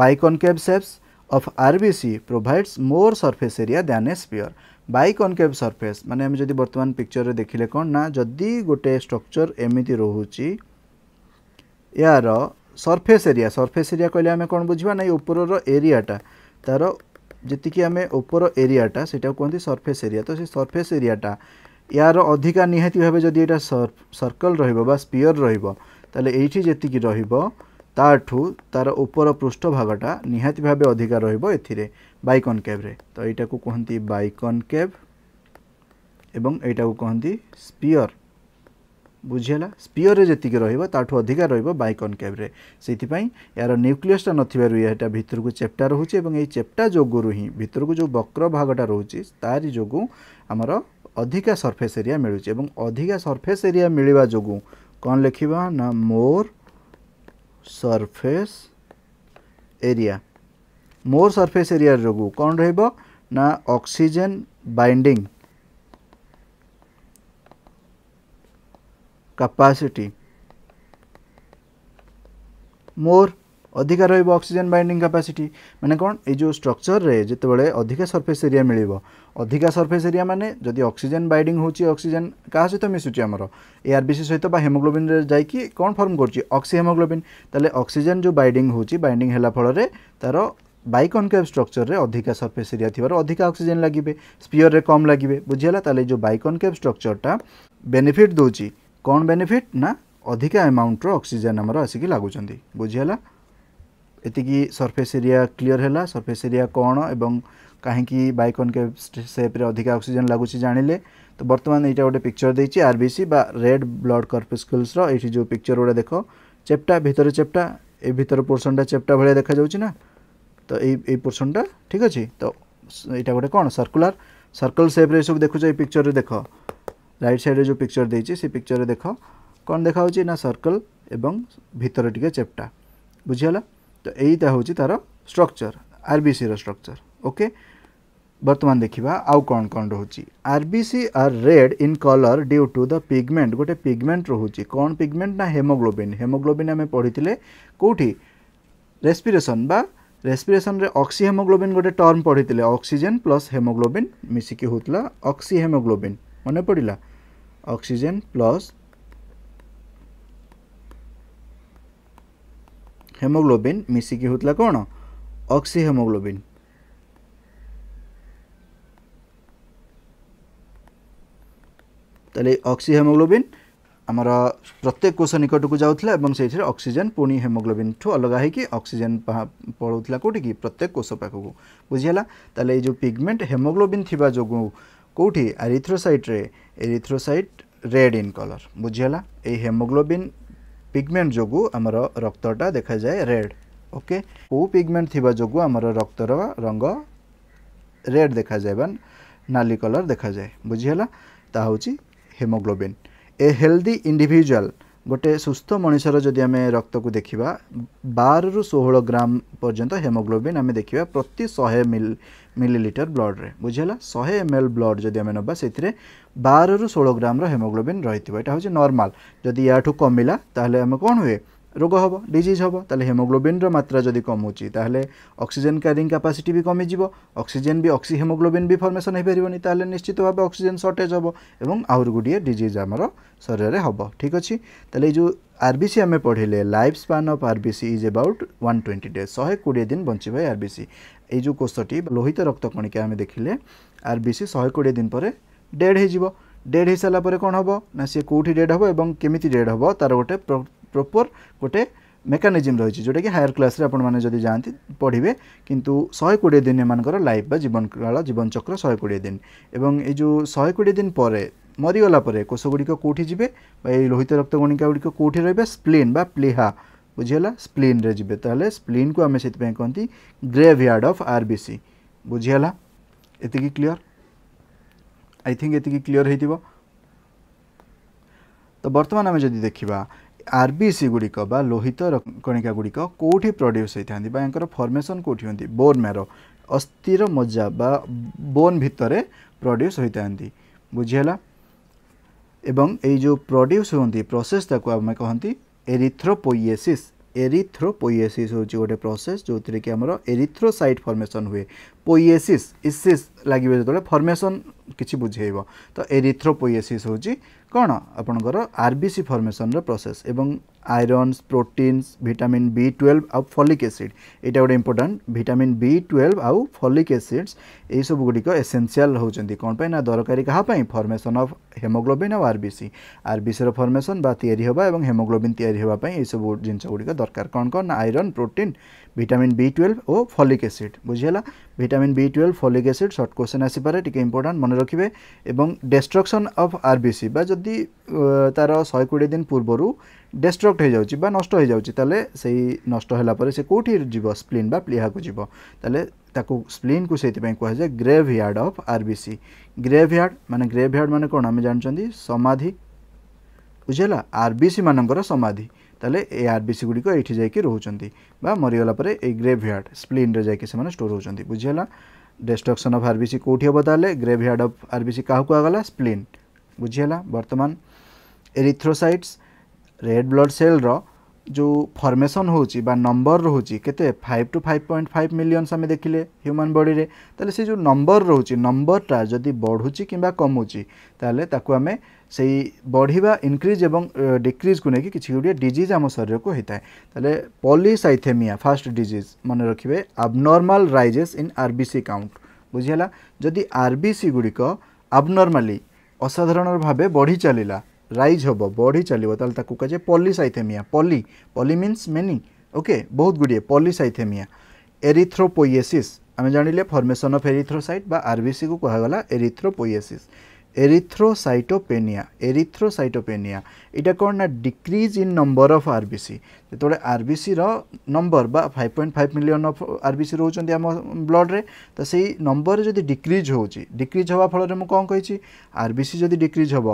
biconcave shapes of RBC provides more surface area than a sphere biconcave surface মানে আমি যদি বর্তমান পিকচরে দেখিলে কোণ না যদি গোটে স্ট্রকচর এমিতি রহুচি ইয়ার সরফেস এরিয়া সরফেস এরিয়া কইলে আমি কোণ বুঝবা না এই উপরর এরিয়াটা তার ଯେତିକି ଆମେ ଉପର ଏରିଆଟା ସେଇଟାକୁ କୁହନ୍ତି ସର୍ଫେସ୍ ଏରିଆ ତ ସେ ସର୍ଫେସ୍ ଏରିଆଟା ୟାର ଅଧିକା ନିହାତି ଭାବେ ଯଦି ଏଇଟା ସର୍କଲ୍ ରହିବ ବା ସ୍ପିୟର୍ ରହିବ ତାହେଲେ ଏଇଠି ଯେତିକି ରହିବ ତାଠୁ ତା'ର ଉପର ପୃଷ୍ଠ ଭାଗଟା ନିହାତି ଭାବେ ଅଧିକା ରହିବ ଏଥିରେ ବାଇକନକେଭ୍ ରେ ତ ଏଇଟାକୁ କୁହନ୍ତି ବାଇକନକେଭ୍ ଏବଂ ଏଇଟାକୁ କହନ୍ତି ସ୍ପିୟର ବୁଝିହେଲା ସ୍ପିୟରରେ ଯେତିକି ରହିବ ତାଠୁ ଅଧିକା ରହିବ ବାଇକନକେଭ୍ରେ ସେଇଥିପାଇଁ ଏହାର ନ୍ୟୁକ୍ଲିୟସଟା ନଥିବାରୁ ଏଇଟା ଭିତରକୁ ଚେପ୍ଟା ରହୁଛି ଏବଂ ଏଇ ଚେପ୍ଟା ଯୋଗୁରୁ ହିଁ ଭିତରକୁ ଯେଉଁ ବକ୍ର ଭାଗଟା ରହୁଛି ତାରି ଯୋଗୁଁ ଆମର ଅଧିକା ସର୍ଫେସ୍ ଏରିଆ ମିଳୁଛି ଏବଂ ଅଧିକା ସର୍ଫେସ୍ ଏରିଆ ମିଳିବା ଯୋଗୁଁ କ'ଣ ଲେଖିବା ନା ମୋର surface area more surface area जो कौन ना अक्सीजेन बाइंडिंग कैपेसिटी मोर अधिका रक्सीजेन बाइंडिंग कैपेसिटी मैंने कौन यो स्ट्रक्चर में जिते अधिका सरफेस एरिया मिल अधिका सरफेस एरिया मैंने जदि अक्सीजेन बाइंडिंग होक्सीजेन क्या सहित मिशुची आमर एआरबीसी सहित हेमोग्लोबिन जा कौन फर्म कर तेल अक्सीजेन जो बाइंडिंग होची बाइंडिंग है फल तार বাইকনকেভ স্ট্রকচরের অধিকা সরফেস এরিয়া থাকার অধিকা অক্সিজেন লাগবে স্পিওরের কম লাগবে বুঝিগাল তাহলে যে বাইকনকেভ স্ট্রকচরটা বেনিফিট দেছি কোণ বেনিফিট না ଅଧିକା ଆମାଉଣ୍ଟର ଅକ୍ସିଜେନ୍ ଆମର ଆସିକି ଲାଗୁଛନ୍ତି ବୁଝିହେଲା ଏତିକି ସର୍ଫେସ୍ ଏରିଆ କ୍ଲିଅର୍ ହେଲା ସର୍ଫେସ୍ ଏରିଆ କ'ଣ ଏବଂ କାହିଁକି ବାଇକନ୍ ସେପ୍ରେ ଅଧିକା ଅକ୍ସିଜେନ୍ ଲାଗୁଛି ଜାଣିଲେ ତ ବର୍ତ୍ତମାନ ଏଇଟା ଗୋଟେ ପିକ୍ଚର ଦେଇଛି ଆର୍ ବି ସି ବା ରେଡ୍ ବ୍ଲଡ୍ କର୍ପିସ୍କୁଲ୍ସର ଏଇଠି ଯେଉଁ ପିକ୍ଚର ଗୁଡ଼ା ଦେଖ ଚେପ୍ଟା ଭିତରେ ଚେପ୍ଟା ଏ ଭିତର ପୋର୍ସନ୍ଟା ଚେପ୍ଟା ଭଳିଆ ଦେଖାଯାଉଛି ନା তো এই এই পোর্সনটা ঠিক আছে তো এটা গোটে কোণ সার্কুলার সার্কল সেপ্রে এসব দেখুছ এই পিকচরে দেখ রাইট সাইডে যে পিকচর দিয়েছি সেই পিকচরে দেখ কোণ দেখা হচ্ছে না সার্কল এবং ভিতরে টিকে চেপটা বুঝিগলা তো এইটা হচ্ছে তার স্ট্রকচর আরবিসির স্ট্রকচর ওকে বর্তমান দেখিবা আউ কোণ কোণ রহুচি RBC are red in colour due to the pigment গোটে পিগমেন্ট রহুচি কোণ পিগমেন্ট না হেমোগ্লোবিন হেমোগ্লোবিন আমি পড়িলে কোটি রেসপিরেসন বা ରେସ୍ପିରେସନ୍ ରେ ଅକ୍ସି ହେମୋଗ୍ଲୋବିନ୍ ଗୋଟେ ଟର୍ମ ପଢ଼ିଥିଲେ ଅକ୍ସିଜେନ୍ ପ୍ଲସ୍ ହେମୋଗ୍ଲୋବିନ୍ ମିଶିକି ହେଉଥିଲା ଅକ୍ସି ହେମୋଗ୍ଲୋବିନ୍ ମନେ ପଡ଼ିଲା ଅକ୍ସିଜେନ୍ ପ୍ଲସ୍ ହେମୋଗ୍ଲୋବିନ୍ ମିଶିକି ହେଉଥିଲା କ'ଣ ଅକ୍ସି ହେମୋଗ୍ଲୋବିନ୍ তাহলে অক্সিহেমোগ্লোবিন आमर प्रत्येक कोष निकट को जाऊला से अक्सीजेन पुणी हेमोग्लोबिन ठू अलग होक्सीजेन पलाऊला कौटि कि प्रत्येक कोष पाखक बुझीगला तेल ये जो पिगमेंट हेमोग्लोबिन थी जो कौटी आरिथ्रोसाइट्रे एरिथ्रोसाइट रेड इन कलर बुझीगला ये हेमोग्लोबिन पिगमेंट जो आमर रक्तटा देखा जाए रेड ओके कौ पिगमेंट थी जो रक्तर रंग रेड देखा जाए नाली कलर देखा जाए बुझीगला ता हूँ हेमोग्लोबिन ए हेल्दी ଇଣ୍ଡିଭିଜୁଆଲ୍ ଗୋଟେ ସୁସ୍ଥ ମଣିଷର ଯଦି ଆମେ ରକ୍ତକୁ ଦେଖିବା ବାରରୁ ଷୋହଳ ଗ୍ରାମ ପର୍ଯ୍ୟନ୍ତ ହେମୋଗ୍ଲୋବିନ୍ ଆମେ ଦେଖିବା ପ୍ରତି ଶହେ ମିଲି ମିଲିଲିଟର ବ୍ଲଡ଼ରେ ବୁଝିହେଲା ଶହେ ଏମ୍ ଏଲ୍ ବ୍ଲଡ଼ ଯଦି ଆମେ ନେବା ସେଥିରେ ବାରରୁ ଷୋହଳ ଗ୍ରାମର ହେମୋଗ୍ଲୋବିନ୍ ରହିଥିବ ଏଇଟା ହେଉଛି ନର୍ମାଲ୍ ଯଦି ୟାଠୁ କମିଲା ତାହେଲେ ଆମେ କ'ଣ ହୁଏ ରୋଗ ହେବ ଡିଜିଜ୍ ହେବ ତାହେଲେ ହେମୋଗ୍ଲୋବିନ୍ର ମାତ୍ରା ଯଦି କମୁଛି ତାହେଲେ ଅକ୍ସିଜେନ୍ କ୍ୟାରିଂ କାପାସିଟି ବି କମିଯିବ ଅକ୍ସିଜେନ୍ ବି ଅକ୍ସି ହେମୋଗ୍ଲୋବିନ୍ ବି ଫର୍ମେସନ୍ ହୋଇପାରିବନି ତାହେଲେ ନିଶ୍ଚିତ ଭାବେ ଅକ୍ସିଜେନ୍ ସର୍ଟେଜ୍ ହେବ ଏବଂ ଆହୁରି ଗୁଡ଼ିଏ ଡିଜିଜ୍ ଆମର ଶରୀରରେ ହେବ ଠିକ୍ ଅଛି ତାହେଲେ ଏଇ ଯେଉଁ ଆର୍ବିସି ଆମେ ପଢ଼ିଲେ life span of RBC is about one twenty days ଶହେ କୋଡ଼ିଏ ଦିନ ବଞ୍ଚିବ ଏ ଆର୍ବିସି ଏଇ ଯେଉଁ କୋଷଟି ଲୋହିତ ରକ୍ତକଣିକା ଆମେ ଦେଖିଲେ ଆର୍ବିସି ଶହେ କୋଡ଼ିଏ ଦିନ ପରେ ଡେଡ଼୍ ହୋଇଯିବ ডেড হয়ে সারা পরে কম হব না সি কোটি ডেড হব এবং কেমিতি ডেড হব তার গোটে প্রপর গোটে মেকানিজম রয়েছে যেটাকি হায়ার ক্লাসে আপনার যদি যাতে পড়বে কিন্তু শহে কোড়ি দিন এমনকর লাইফ বা জীবনকাল জীবনচক্র শহে কোড়ি দিন এবং এই যে শহে কোড়ি দিন পরে মরিগলা পরে কোষগুড়ি কোটি যাবে বা এই লোহিত রক্তগণিকা গুড়ি কোটি রয়েবে স্প্লিন বা প্লেহা বুঝিগলা স্প্লিন্রে যাবে তাহলে স্প্লিন কু আমি সেই কহতি গ্রেভ ইয়ার্ড অফ আরবিসি বুঝিগলা এতিকি ক্লিয়ার আই থিঙ্ক এতিকি ক্লিয়ার হয়ে তো বর্তমান আমি যদি দেখা ଆର୍ବିସି ଗୁଡ଼ିକ ବା ଲୋହିତ କଣିକା ଗୁଡ଼ିକ କେଉଁଠି ପ୍ରଡ୍ୟୁସ୍ ହୋଇଥାନ୍ତି ବା ୟାଙ୍କର ଫର୍ମେସନ୍ କେଉଁଠି ହୁଅନ୍ତି ବୋନ୍ ମ୍ୟାରୋ ଅସ୍ଥିର ମଜ୍ଜା ବା ବୋନ୍ ଭିତରେ ପ୍ରଡ୍ୟୁସ୍ ହୋଇଥାନ୍ତି ବୁଝିହେଲା ଏବଂ ଏଇ ଯେଉଁ ପ୍ରଡ୍ୟୁସ୍ ହୁଅନ୍ତି ପ୍ରୋସେସ୍ ତାକୁ ଆମେ କହନ୍ତି ଏରିଥ୍ରୋପୋଇଏସିସ୍ ଏରିଥ୍ରୋପୋଇଏସିସ୍ ହେଉଛି ଗୋଟେ ପ୍ରୋସେସ୍ ଯେଉଁଥିରେ କି ଆମର ଏରିଥ୍ରୋସାଇଟ୍ ଫର୍ମେସନ୍ ହୁଏ ପୋଇଏସିସ୍ ଇସିସ୍ ଲାଗିବ ଯେତେବେଳେ ଫର୍ମେସନ୍ କିଛି ବୁଝେଇବ ତ ଏରିଥ୍ରୋପୋଇଏସିସ୍ ହେଉଛି କ'ଣ ଆପଣଙ୍କର ଆର୍ବିସି ଫର୍ମେସନ୍ର ପ୍ରସେସ୍ ଏବଂ irons proteins vitamin B twelve আউ ফলিক এসিড এটা গোটে ইম্পর্টাট ভিটামিন বি টুয়েলভ আউ ফলিক এসিডস এইসব গুড়িক এসেনসিয়াল হচ্ছেন কোণ পাই না দরকারি কাহাপাই ফর্মেসন অফ হেমোগ্লোবিন আউ আরবিসি আরবিসির ফর্মেসন বা তৈরি হওয়া এবং হেমোগ্লোবিন তৈরি হওয়া এইসব জিনিস গুড়িক দরকার কোণ কোণ না iron protein vitamin B twelve ও ফলিক এসিড বুঝিলা vitamin B twelve folic acid short question আসিপারে টিকি ইম্পর্টাট মনে রাখবে এবং ডেস্ট্রকশন অফ আরবিসি বা যদি তার শহে কোড়ি দিন পূর্বর डेस्ट्रक्ट हो नष्ट हो नष्ट से कौट स्प्लीन स्प्लीन जी जीवन स्प्लीन को से कहुए graveyard of RBC graveyard मान ग्रेव यार्ड मान कौन आम जानते समाधि बुझेगा आरबीसी मानक समाधि तेल ए आरबीसी गुड़िक ये जाकि रोचा मरीगला ग्रेव यार्ड स्प्लीन में जाने स्टोर होती बुझेगा डेस्ट्रक्शन अफ आरबीसी कौटी हम तेल ग्रेव यार्ड अफ आरबीसी क्या कहला स्प्लीन बुझेगा बर्तमान एरीथ्रोसाइट्स ରେଡ଼୍ ବ୍ଲଡ୍ ସେଲ୍ର ଯେଉଁ ଫର୍ମେସନ୍ ହେଉଛି ବା ନମ୍ବର ରହୁଛି କେତେ five to five point five millions ଆମେ ଦେଖିଲେ ହ୍ୟୁମାନ ବଡ଼ିରେ ତାହେଲେ ସେ ଯେଉଁ ନମ୍ବର ରହୁଛି ନମ୍ବରଟା ଯଦି ବଢ଼ୁଛି କିମ୍ବା କମୁଛି ତାହେଲେ ତାକୁ ଆମେ ସେଇ ବଢ଼ିବା ଇନକ୍ରିଜ୍ ଏବଂ ଡିକ୍ରିଜ୍କୁ ନେଇକି କିଛି ଗୁଡ଼ିଏ ଡିଜିଜ୍ ଆମ ଶରୀରକୁ ହୋଇଥାଏ ତାହେଲେ ପଲିସାଇଥେମିଆ ଫାର୍ଷ୍ଟ ଡିଜିଜ୍ ମନେ ରଖିବେ abnormal rises in R B C count ବୁଝିହେଲା ଯଦି ଆର୍ ବି ସି ଗୁଡ଼ିକ ଆବନର୍ମାଲି ଅସାଧାରଣ ଭାବେ ବଢ଼ି ଚାଲିଲା ରାଇଜ୍ ହେବ ବଢ଼ି ଚାଲିବ ତାହେଲେ ତାକୁ କୁହାଯାଏ polycythaemia poly poly means many okay ବହୁତ ଗୁଡ଼ିଏ ପଲିସାଇଥେମିଆ ଏରିଥ୍ରୋପୋଇଏସିସ୍ ଆମେ ଜାଣିଲେ ଫର୍ମେସନ୍ ଅଫ୍ ଏରିଥ୍ରୋସାଇଟ୍ ବା ଆର୍ବିସିକୁ କୁହାଗଲା ଏରିଥ୍ରୋପୋଇଏସିସ୍ एरिथ्रोसाइटोपेनिया एरिथ्रोसाइटोपेनिया এটা কোন না decrease in number of RBC ଯେତେବେଳେ ଆର୍ବିସିର ନମ୍ବର ବା five point five million of RBC ରହୁଛନ୍ତି ଆମ ବ୍ଲଡ଼ରେ ତ ସେଇ ନମ୍ବର ଯଦି ଡିକ୍ରିଜ୍ ହେଉଛି ଡିକ୍ରିଜ୍ ହେବା ଫଳରେ ମୁଁ କ'ଣ କହିଛି ଆର୍ବିସି ଯଦି ଡିକ୍ରିଜ୍ ହେବ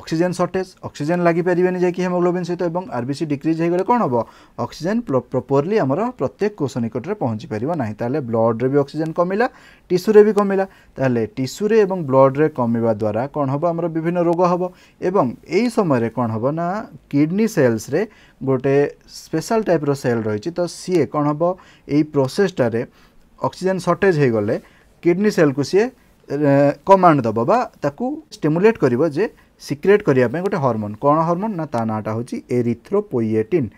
ଅକ୍ସିଜେନ୍ ସର୍ଟେଜ୍ ଅକ୍ସିଜେନ୍ ଲାଗିପାରିବେନି ଯାଇକି ହେମୋଗ୍ଲୋବିନ୍ ସହିତ ଏବଂ ଆର୍ବିସି ଡିକ୍ରିଜ୍ ହେଇଗଲେ କ'ଣ ହେବ ଅକ୍ସିଜେନ୍ ପ୍ରପର୍ଲି ଆମର ପ୍ରତ୍ୟେକ କୋଷ ନିକଟରେ ପହଞ୍ଚି ପାରିବ ନାହିଁ ତାହେଲେ ବ୍ଲଡ଼ରେ ବି ଅକ୍ସିଜେନ୍ କମିଲା ଟିସୁରେ ବି କମିଲା ତାହେଲେ ଟିସୁରେ ଏବଂ ବ୍ଲଡ଼ରେ କମିବା ଦ୍ୱାରା କ'ଣ ହେବ ଆମର ବିଭିନ୍ନ ରୋଗ ହେବ ଏବଂ ଏଇ ସମୟରେ କ'ଣ ହେବ ନା କିଡ଼ନୀ ସେଲ୍ସରେ ଗୋଟେ ସ୍ପେଶାଲ ଟାଇପ୍ର ସେଲ୍ ରହିଛି ତ ସିଏ କ'ଣ ହେବ ଏଇ ପ୍ରୋସେସ୍ଟାରେ ଅକ୍ସିଜେନ୍ ସର୍ଟେଜ୍ ହୋଇଗଲେ କିଡ଼ନୀ ସେଲ୍କୁ ସିଏ କମାଣ୍ଡ ଦେବ ବା ତାକୁ ଷ୍ଟିମୁଲେଟ୍ କରିବ ଯେ ସିକ୍ରେଟ୍ କରିବା ପାଇଁ ଗୋଟେ ହର୍ମୋନ୍ କ'ଣ ହର୍ମୋନ୍ ନା ତା ନାଁଟା ହେଉଛି ଏରିଥ୍ରୋପୋଇଏଟିନ୍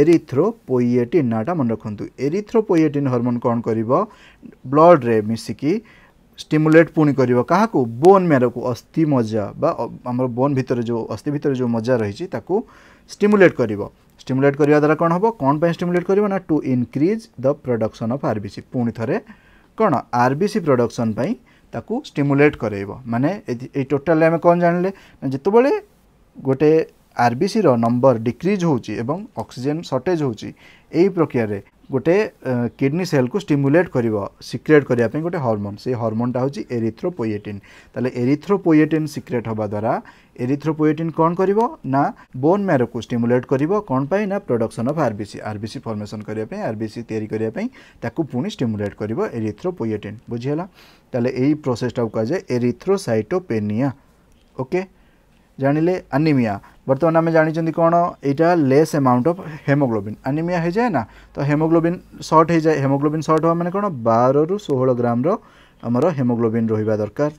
ଏରିଥ୍ରୋପୋଇଏଟିନ୍ ନାଁଟା ମନେ ରଖନ୍ତୁ ଏରିଥ୍ରୋପୋଇଏଟିନ୍ ହର୍ମୋନ୍ କ'ଣ କରିବ ବ୍ଲଡ଼୍ରେ ମିଶିକି ଷ୍ଟିମୁଲେଟ୍ ପୁଣି କରିବ କାହାକୁ ବୋନ୍ ମ୍ୟାରୋକୁ ଅସ୍ଥି ମଜା ବା ଆମର ବୋନ୍ ଭିତରେ ଯେଉଁ ଅସ୍ଥି ଭିତରେ ଯେଉଁ ମଜା ରହିଛି ତାକୁ ଷ୍ଟିମୁଲେଟ୍ କରିବ স্টিমুলেট করা দ্বারা কোণ হব কোণ স্টিমুলেট করব না to increase the production of RBC পুঁ থরে কোণ আরবিসি প্রডকশন পাই তাকে স্টিমুলেট করাইব মানে এই টোটাল আমি কোণ জাঁলে যেতবে গোটে আরবিসি নম্বর ডিক্রিজ হচ্ছে এবং অক্সিজেন সর্টেজ হচ্ছে এই প্রক্রিয়ার গোটে কিডনি সেলকু স্টিমুলেট করব সিক্রেট করা গোটে হরমোন সেই হরমোনটা হচ্ছে এরিথ্রোপোয়েটিন তাহলে এরিথ্রোপোয়েটিন সিক্রেট হওয়া দ্বারা ଏରିଥ୍ରୋପୋଏଟିନ୍ କ'ଣ କରିବ ନା ବୋନ୍ ମ୍ୟାରୋକୁ ଷ୍ଟିମୁଲେଟ୍ କରିବ କ'ଣ ପାଇଁ ନା production of RBC RBC formation କରିବା ପାଇଁ ଆର୍ବିସି ତିଆରି କରିବା ପାଇଁ ତାକୁ ପୁଣି ଷ୍ଟିମୁଲେଟ୍ କରିବ ଏରିଥ୍ରୋପୋଏଟିନ୍ ବୁଝିହେଲା ତାହେଲେ ଏଇ ପ୍ରୋସେସ୍ଟାକୁ କୁହାଯାଏ ଏରିଥ୍ରୋସାଇଟୋପେନିଆ ଓକେ ଜାଣିଲେ ଆନିମିଆ ବର୍ତ୍ତମାନ ଆମେ ଜାଣିଛନ୍ତି କ'ଣ ଏଇଟା less amount of haemoglobin anaemia ହେଇଯାଏ ନା ତ ହେମୋଗ୍ଲୋବିନ୍ ସର୍ଟ ହେଇଯାଏ ହେମୋଗ୍ଲୋବିନ୍ ସର୍ଟ ହେବା ମାନେ କ'ଣ ବାରରୁ ଷୋହଳ ଗ୍ରାମର ଆମର ହେମୋଗ୍ଲୋବିନ୍ ରହିବା ଦରକାର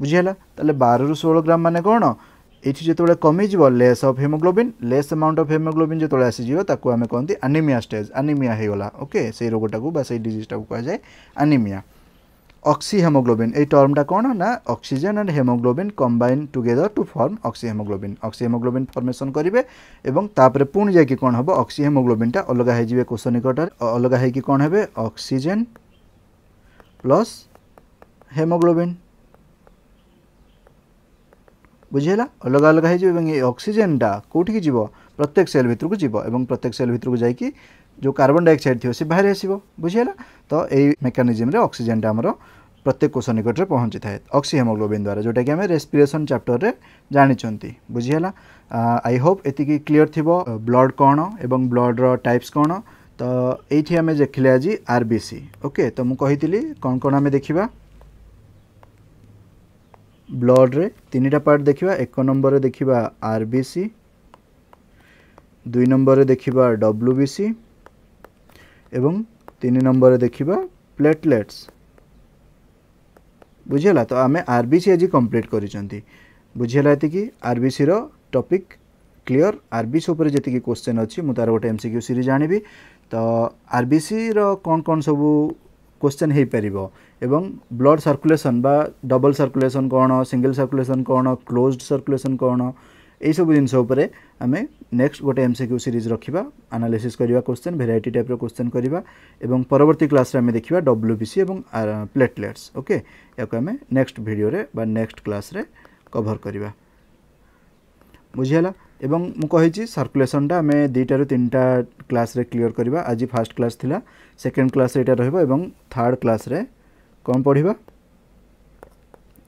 ବୁଝିହେଲା ତାହେଲେ ବାରରୁ ଷୋହଳ ଗ୍ରାମ ମାନେ କ'ଣ ଏଠି ଯେତେବେଳେ କମିଯିବ less of haemoglobin less amount of haemoglobin ଯେତେବେଳେ ଆସିଯିବ ତାକୁ ଆମେ କହନ୍ତି ଆନିମିଆ ଷ୍ଟେଜ୍ ଆନିମିଆ ହେଇଗଲା ଓକେ ସେଇ ରୋଗଟାକୁ ବା ସେଇ ଡିଜିଜ୍ଟାକୁ କୁହାଯାଏ ଆନିମିଆ ଅକ୍ସି ହେମୋଗ୍ଲୋବିନ୍ ଏଇ ଟର୍ମଟା କ'ଣ ନା oxygen and haemoglobin combine together to form oxyhaemoglobin oxyhaemoglobin formation କରିବେ ଏବଂ ତାପରେ ପୁଣି ଯାଇକି କ'ଣ ହେବ ଅକ୍ସି ହେମୋଗ୍ଲୋବିନ୍ଟା ଅଲଗା ହେଇଯିବେ କୋଷ ନିକଟରେ ଅଲଗା ହେଇକି କ'ଣ ହେବେ ଅକ୍ସିଜେନ୍ ପ୍ଲସ୍ ହେମୋଗ୍ଲୋବିନ୍ ବୁଝିହେଲା ଅଲଗା ଅଲଗା ହେଇଯିବ ଏବଂ ଏ ଅକ୍ସିଜେନଟା କେଉଁଠିକି ଯିବ ପ୍ରତ୍ୟେକ ସେଲ୍ ଭିତରକୁ ଯିବ ଏବଂ ପ୍ରତ୍ୟେକ ସେଲ୍ ଭିତରକୁ ଯାଇକି ଯେଉଁ କାର୍ବନ ଡାଇଅକ୍ସାଇଡ଼ ଥିବ ସେ ବାହାରି ଆସିବ ବୁଝିହେଲା ତ ଏଇ ମେକାନିଜିମ୍ରେ ଅକ୍ସିଜେନଟା ଆମର ପ୍ରତ୍ୟେକ କୋଷ ନିକଟରେ ପହଞ୍ଚିଥାଏ ଅକ୍ସିହେମୋଗ୍ଲୋବିନ୍ ଦ୍ୱାରା ଯେଉଁଟାକି ଆମେ ରେସ୍ପିରେସନ୍ ଚାପ୍ଟରରେ ଜାଣିଛନ୍ତି ବୁଝିହେଲା ଆଇ ହୋପ୍ ଏତିକି କ୍ଲିଅର୍ ଥିବ ବ୍ଲଡ଼ କ'ଣ ଏବଂ ବ୍ଲଡ଼ର ଟାଇପ୍ସ କ'ଣ ତ ଏଇଠି ଆମେ ଦେଖିଲେ ଆଜି ଆର୍ ବି ସି ଓକେ ତ ମୁଁ କହିଥିଲି କ'ଣ କ'ଣ ଆମେ ଦେଖିବା ବ୍ଲଡ଼ରେ ତିନିଟା ପାର୍ଟ ଦେଖିବା ଏକ ନମ୍ବରରେ ଦେଖିବା ଆର୍ ବି ସି ଦୁଇ ନମ୍ବରରେ ଦେଖିବା ଡବ୍ଲୁ ବି ସି ଏବଂ ତିନି ନମ୍ବରରେ ଦେଖିବା ପ୍ଲେଟଲେଟ୍ସ ବୁଝିଗଲା ତ ଆମେ ଆର୍ ବି ସି ଆଜି କମ୍ପ୍ଲିଟ୍ କରିଛନ୍ତି ବୁଝିଗଲା ଏତିକି ଆର୍ ବି ସିର topic clear R B C ଉପରେ ଯେତିକି କୋଶ୍ଚେନ୍ ଅଛି ମୁଁ ତା'ର ଗୋଟେ ଏମ୍ ସି କ୍ୟୁ ସିରିଜ୍ ଆଣିବି ତ ଆର୍ ବି ସିର କ'ଣ କ'ଣ ସବୁ क्वेश्चन हो पार एवं ब्लड सर्कुलेसन बा डबल सर्कुलेसन कौन सिंगल सर्कुलेसन कौन क्लोज्ड सर्कुलेसन कौन এইসব জিনিস উপরে আমি নেক্সট গোটে এমসিকিউ সিরিজ রাখবা আনালিসিস করা কোশ্চেন ভেরাইটি টাইপর কোশ্চেন করা এবং পরবর্তী ক্লাসে আমি দেখবা ডব্লুপিসি এবং প্লেটলেটস ওকে ইয়াকে আমি নেক্সট ভিডিওরে বা নেক্সট ক্লাসে কভর করা বুঝিগাল এবং ମୁଁ କହିଛି ସର୍କୁଲେସନଟା ଆମେ ଦୁଇଟାରୁ ତିନିଟା କ୍ଲାସ୍ରେ କ୍ଲିଅର କରିବା ଆଜି ଫାର୍ଷ୍ଟ କ୍ଲାସ୍ ଥିଲା ସେକେଣ୍ଡ କ୍ଲାସ୍ରେ ଏଇଟା ରହିବ ଏବଂ ଥାର୍ଡ଼ କ୍ଲାସ୍ରେ କ'ଣ ପଢ଼ିବା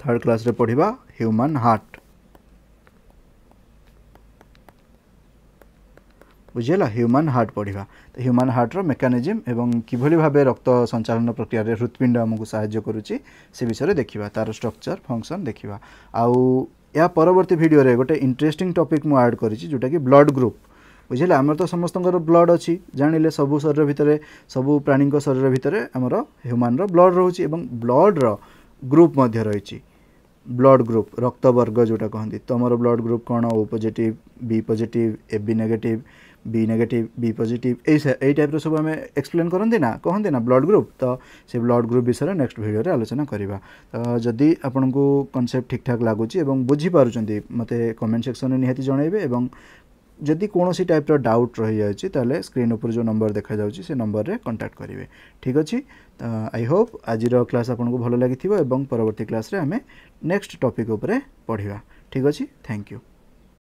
ଥାର୍ଡ଼ କ୍ଲାସ୍ରେ ପଢ଼ିବା ହ୍ୟୁମାନ ହାର୍ଟ ବୁଝିହେଲା ହ୍ୟୁମାନ ହାର୍ଟ ପଢ଼ିବା ତ ହ୍ୟୁମାନ ହାର୍ଟର ମେକାନିଜିମ୍ ଏବଂ କିଭଳି ଭାବେ ରକ୍ତ ସଞ୍ଚାଳନ ପ୍ରକ୍ରିୟାରେ ହୃତ୍ପିଣ୍ଡ ଆମକୁ ସାହାଯ୍ୟ କରୁଛି ସେ ବିଷୟରେ ଦେଖିବା ତା'ର ଷ୍ଟ୍ରକ୍ଚର୍ ଫଙ୍କସନ୍ ଦେଖିବା ଆଉ या परवर्त भिडियो गोटे इंटरेस्टिंग टपिक मुझे आड कर जोटा कि ब्लड ग्रुप बुझे आमर तो समस्त ब्लड अच्छी जान लें सबू शरीर भितर सबू प्राणी शरीर भितर आमर ह्यूमान ब्लड रोचे ब्लड्र ग्रुप रही ब्लड ग्रुप रक्त ବର୍ଗ ଯେଉଁଟା कहते ତୁମର ବ୍ଲଡ୍ ग्रुप कौन O positive B positive A B B negative B positive এই এই টাইপ্র সব আমি এক্সপ্লেন করতে না কহতে না ব্লড গ্রুপ তো সে ব্লড গ্রুপ বিষয়ে নেক্সট ভিডিওরে আলোচনা করা তো যদি আপনার কনসেপ্ট ঠিকঠাক লাগুচি এবং বুঝিপারুচ্ছেন মতো কমেন্ট সেকশনে নিহতি জনাইবে এবং যদি কোণী টাইপ্র ডাউট রয়েছে তাহলে স্ক্রিন উপরে যে নম্বর দেখা যাচ্ছে সে নম্বরের কন্টাক্ট করবে ঠিক আছে আই হোপ আজির ক্লাস আপনার ভালো লাগি এবং পরবর্তী ক্লাসে আমি নেক্সট টপিক উপরে পড়া ঠিক আছে থ্যাংক ইউ